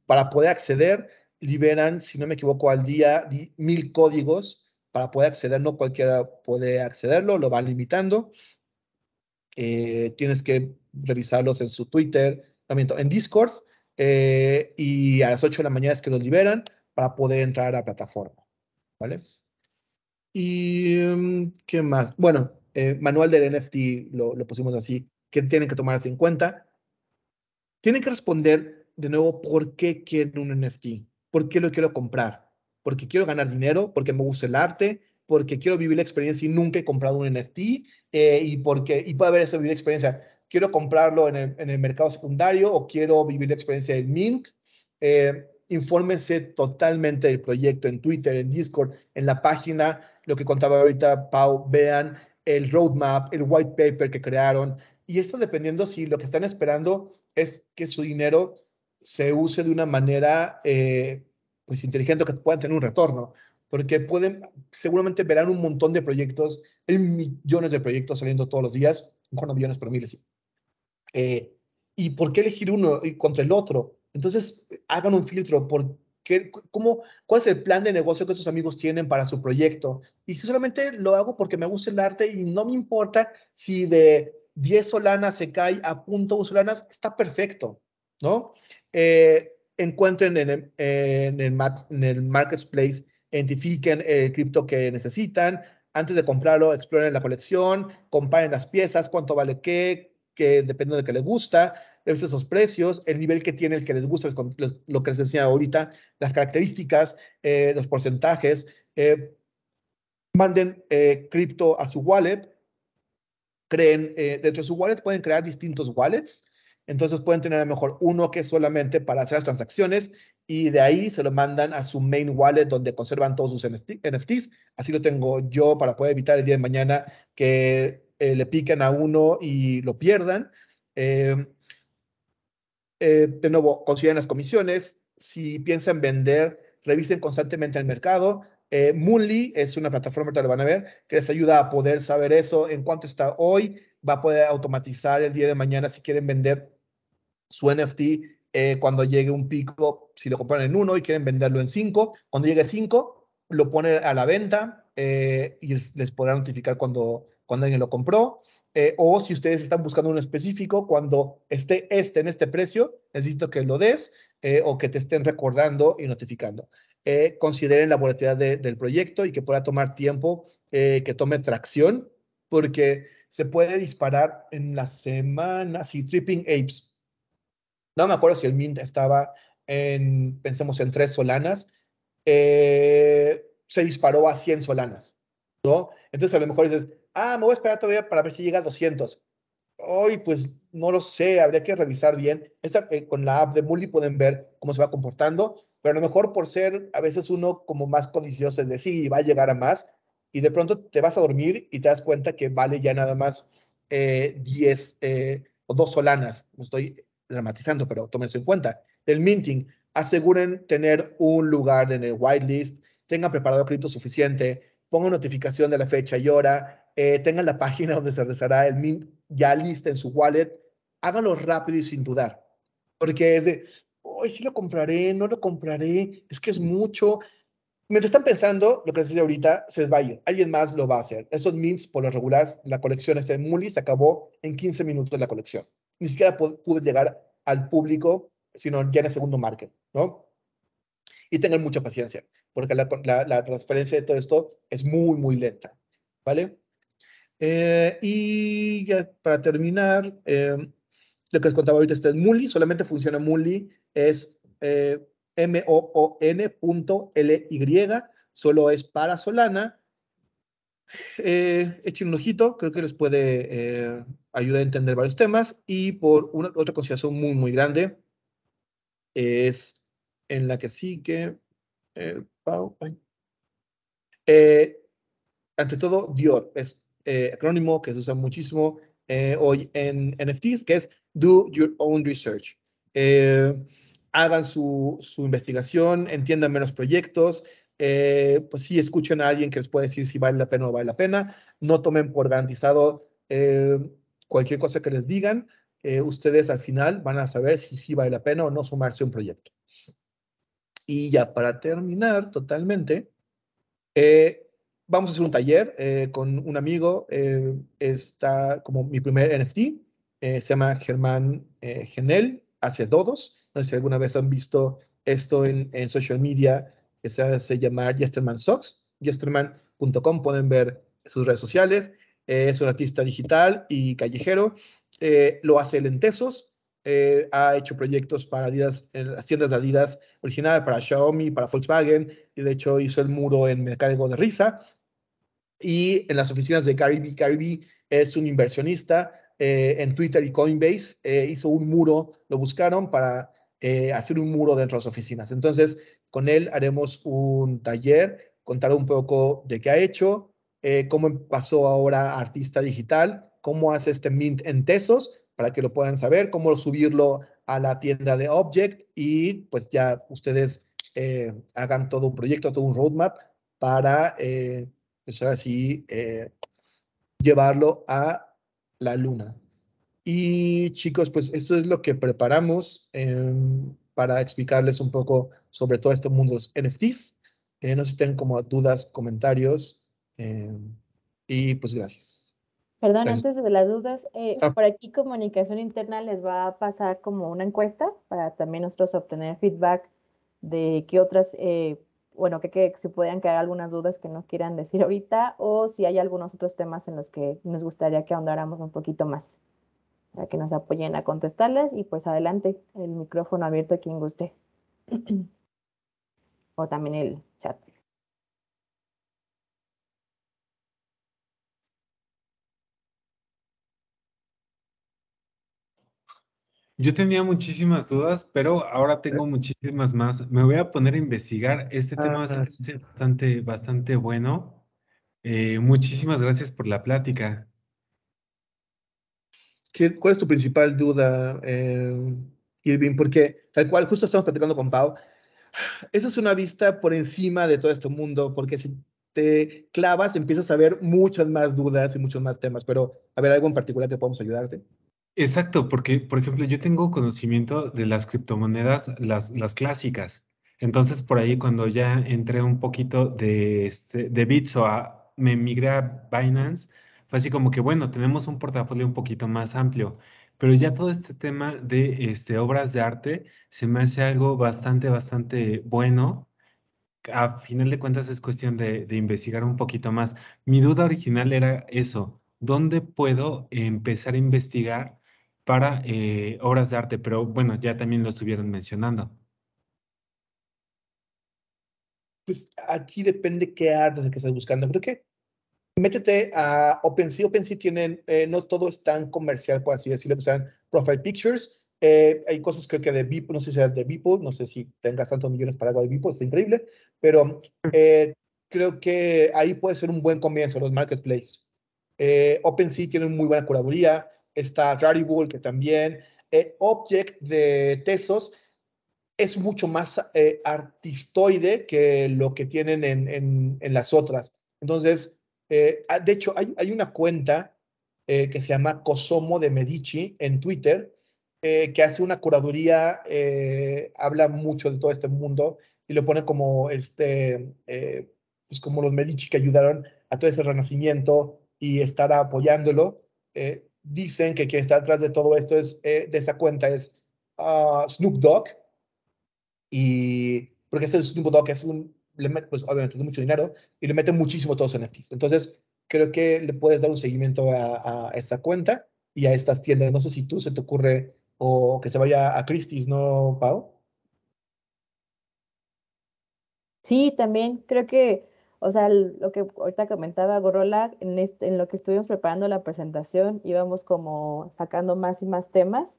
para poder acceder, liberan, si no me equivoco, al día mil códigos para poder acceder. No cualquiera puede accederlo, lo van limitando. Eh, tienes que revisarlos en su Twitter, en Discord, eh, y a las 8 de la mañana es que los liberan para poder entrar a la plataforma. ¿Vale? ¿Y mm, qué más? Bueno, eh, manual del NFT lo, lo pusimos así, que tienen que tomarse en cuenta. Tienen que responder de nuevo por qué quieren un NFT. ¿Por qué lo quiero comprar, porque quiero ganar dinero, porque me gusta el arte, porque quiero vivir la experiencia y nunca he comprado un NFT eh, y porque y puede haber esa vivir la experiencia. Quiero comprarlo en el, mercado secundario o quiero vivir la experiencia del Mint. Eh, infórmense totalmente del proyecto en Twitter, en Discord, en la página, lo que contaba ahorita Pau, vean el roadmap, el white paper que crearon. Y esto dependiendo si lo que están esperando es que su dinero se use de una manera eh, pues inteligente que puedan tener un retorno, porque pueden, seguramente verán un montón de proyectos, hay millones de proyectos saliendo todos los días, mejor no millones, pero miles. Eh, ¿Y por qué elegir uno contra el otro? Entonces, hagan un filtro por qué, cómo, cuál es el plan de negocio que estos amigos tienen para su proyecto. Y si solamente lo hago porque me gusta el arte y no me importa si de 10 solanas se cae a punto solanas, está perfecto. ¿no? Eh, encuentren en el, en, el, marketplace, identifiquen el cripto que necesitan. Antes de comprarlo, exploren la colección, comparen las piezas, cuánto vale qué, que depende de que les gusta, revisen esos precios, el nivel que tiene el que les gusta, lo que les decía ahorita, las características, eh, los porcentajes. Eh, manden cripto a su wallet, creen, dentro de su wallet pueden crear distintos wallets, entonces pueden tener a lo mejor uno que solamente para hacer las transacciones y de ahí se lo mandan a su main wallet donde conservan todos sus NFTs. Así lo tengo yo para poder evitar el día de mañana que eh, le piquen a uno y lo pierdan. Em, eh, de nuevo, consideren las comisiones. Si piensan vender, revisen constantemente el mercado. Eh, Moonly es una plataforma, ahorita lo van a ver, que les ayuda a poder saber eso, en cuánto está hoy, va a poder automatizar el día de mañana si quieren vender su NFT eh, cuando llegue un pico, si lo compran en uno y quieren venderlo en cinco, cuando llegue cinco, lo ponen a la venta eh, y les podrá notificar cuando, cuando alguien lo compró. Eh, o si ustedes están buscando uno específico, cuando esté este en este precio, necesito que lo des o que te estén recordando y notificando. consideren la volatilidad del proyecto y que pueda tomar tiempo, que tome tracción, porque se puede disparar en las semana, y Tripping Apes no me acuerdo si el Mint estaba en, pensemos en tres solanas, eh, se disparó a 100 solanas, ¿no? Entonces a lo mejor dices, ah, me voy a esperar todavía para ver si llega a 200. Hoy, pues no lo sé, habría que revisar bien. Esta, eh, con la app de Multi pueden ver cómo se va comportando, pero a lo mejor por ser a veces uno como más codicioso es decir, sí, va a llegar a más, y de pronto te vas a dormir y te das cuenta que vale ya nada más 10 eh, o dos solanas. Estoy dramatizando, pero tómense en cuenta, del minting. Aseguren tener un lugar en el whitelist, tengan preparado crédito suficiente, pongan notificación de la fecha y hora, eh, tengan la página donde se realizará el mint ya lista en su wallet. Háganlo rápido y sin dudar, porque es de, hoy sí lo compraré, no lo compraré, es que es mucho. Mientras están pensando, lo que les ahorita se va Alguien más lo va a hacer. Esos mints, por lo regular, la colección es en Muli, se acabó en 15 minutos la colección ni siquiera pude llegar al público, sino ya en el segundo market, ¿no? Y tengan mucha paciencia, porque la, transferencia de todo esto es muy, muy lenta, ¿vale? Eh, y para terminar, em, lo que les contaba ahorita este solamente funciona Muli, es eh, m o o l y solo es para Solana, eh, echen un ojito, creo que les puede eh, ayudar a entender varios temas. Y por una, otra consideración muy, muy grande, es en la que sí que... Eh, eh, ante todo, Dior es acrónimo que se usa muchísimo hoy en NFTs, que es Do Your Own Research. hagan su, su investigación, entiendan menos proyectos, eh, pues sí escuchen a alguien que les puede decir si vale la pena o no vale la pena, no tomen por garantizado eh, cualquier cosa que les digan, eh, ustedes al final van a saber si sí vale la pena o no sumarse a un proyecto. Y ya para terminar totalmente, vamos a hacer un taller con un amigo, está como mi primer NFT, se llama Germán Genel, hace todos, no sé si alguna vez han visto esto en, en social media, que se hace llamar Jesterman Socks, jesterman.com, pueden ver sus redes sociales, eh, es un artista digital y callejero, eh, lo hace lentesos, eh, ha hecho proyectos para Adidas, en las tiendas de Adidas original, para Xiaomi, para Volkswagen, y de hecho hizo el muro en Mercado de Risa, y en las oficinas de Caribe, Caribe es un inversionista, en Twitter y Coinbase hizo un muro, lo buscaron para eh, hacer un muro dentro de las oficinas. Entonces, con él haremos un taller, contar un poco de qué ha hecho, eh, cómo pasó ahora artista digital, cómo hace este mint en Tesos para que lo puedan saber, cómo subirlo a la tienda de Object y pues ya ustedes eh, hagan todo un proyecto, todo un roadmap para eh, pues, así llevarlo a la luna. Y chicos, pues esto es lo que preparamos em, para explicarles un poco sobre todo este mundo de los NFTs. Eh, no sé si tienen como dudas, comentarios. Em, y pues gracias. Perdón, antes de las dudas, eh, ah. por aquí Comunicación Interna les va a pasar como una encuesta para también nosotros obtener feedback de qué otras, eh, bueno, que, se si quedar algunas dudas que nos quieran decir ahorita o si hay algunos otros temas en los que nos gustaría que ahondáramos un poquito más para que nos apoyen a contestarles y pues adelante, el micrófono abierto a quien guste. o también el chat. Yo tenía muchísimas dudas, pero ahora tengo muchísimas más. Me voy a poner a investigar. Este ah, tema es bastante, bastante bueno. Eh, muchísimas gracias por la plática. ¿Cuál es tu principal duda, eh, Irving? Porque tal cual, justo estamos platicando con Pau. Esa es una vista por encima de todo este mundo, porque si te clavas, empiezas a ver muchas más dudas y muchos más temas, pero a ver, algo en particular que podemos ayudarte. Exacto, porque, por ejemplo, yo tengo conocimiento de las criptomonedas, las, las clásicas. Entonces, por ahí, cuando ya entré un poquito de, este, de Bitso a, me migré a Binance, fue así como que, bueno, tenemos un portafolio un poquito más amplio, pero ya todo este tema de este, obras de arte se me hace algo bastante, bastante bueno. A final de cuentas es cuestión de, investigar un poquito más. Mi duda original era eso, ¿dónde puedo empezar a investigar para eh, obras de arte? Pero bueno, ya también lo estuvieron mencionando. Pues aquí depende qué artes que estás buscando. Creo qué? métete a OpenSea. OpenSea tienen, eh, no todo es tan comercial, por así decirlo, que sean profile pictures. Eh, hay cosas creo que de Beeple, no sé si sea de Beeple, no sé si tengas tantos millones para algo de Beeple, es increíble, pero mm. eh, creo que ahí puede ser un buen comienzo los marketplaces. OpenSea tiene muy buena curaduría, está Rarible, que también, Object de Tesos, es mucho más eh, artistoide que lo que tienen en, en, en, las otras. Entonces, eh, ah, de hecho, hay, una cuenta eh, que se llama Cosomo de Medici en Twitter, eh, que hace una curaduría, habla mucho de todo este mundo y lo pone como, este, pues como los Medici que ayudaron a todo ese renacimiento y estará apoyándolo. dicen que quien está atrás de todo esto es, de esta cuenta es ah, Snoop Dogg, y porque este Snoop Dogg es un le pues obviamente mucho dinero y le mete muchísimo todos en NFTs. Entonces, creo que le puedes dar un seguimiento a, a esta cuenta y a estas tiendas. No sé si tú se te ocurre o que se vaya a Christie's, ¿no, Pau? Sí, también creo que, o sea, lo que ahorita comentaba Gorola, en, este, en lo que estuvimos preparando la presentación, íbamos como sacando más y más temas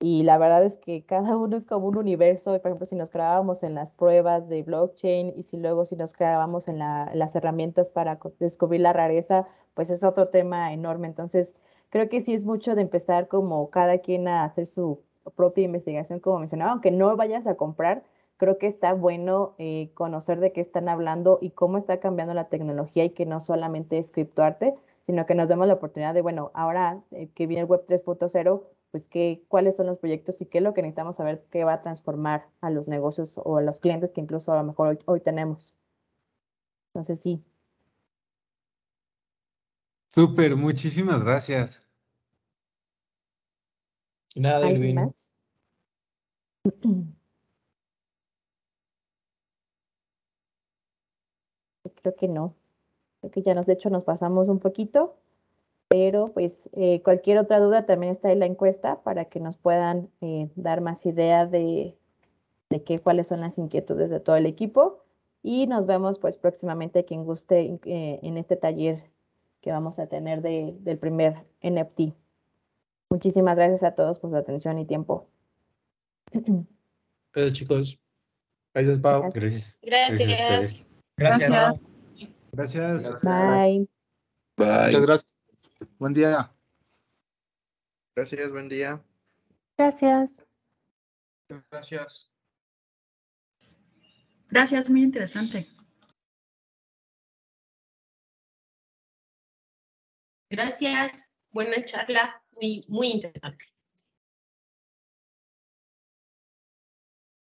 y la verdad es que cada uno es como un universo. Por ejemplo, si nos creábamos en las pruebas de blockchain y si luego si nos creábamos en las herramientas para descubrir la rareza, pues es otro tema enorme. Entonces, creo que sí es mucho de empezar como cada quien a hacer su propia investigación, como mencionaba, aunque no vayas a comprar, creo que está bueno eh, conocer de qué están hablando y cómo está cambiando la tecnología y que no solamente es criptoarte, sino que nos demos la oportunidad de, bueno, ahora eh, que viene el web 3.0, pues qué, cuáles son los proyectos y qué es lo que necesitamos saber qué va a transformar a los negocios o a los clientes que incluso a lo mejor hoy, tenemos. Entonces, sí. Súper, muchísimas gracias. Nada, Elvin. más? Creo que no. Creo que ya nos, de hecho, nos pasamos un poquito pero pues eh, cualquier otra duda también está en la encuesta para que nos puedan eh, dar más idea de, de cuáles son las inquietudes de todo el equipo y nos vemos pues próximamente quien guste en eh, este taller que vamos a tener del primer NFT. Muchísimas gracias a todos por su atención y tiempo. Gracias chicos. Gracias Pau. Gracias. Gracias. Gracias. Gracias. gracias. Bye. Bye. Muchas gracias. Buen día. Gracias, buen día. Gracias. Gracias. Gracias, muy interesante. Gracias, buena charla, muy, muy interesante.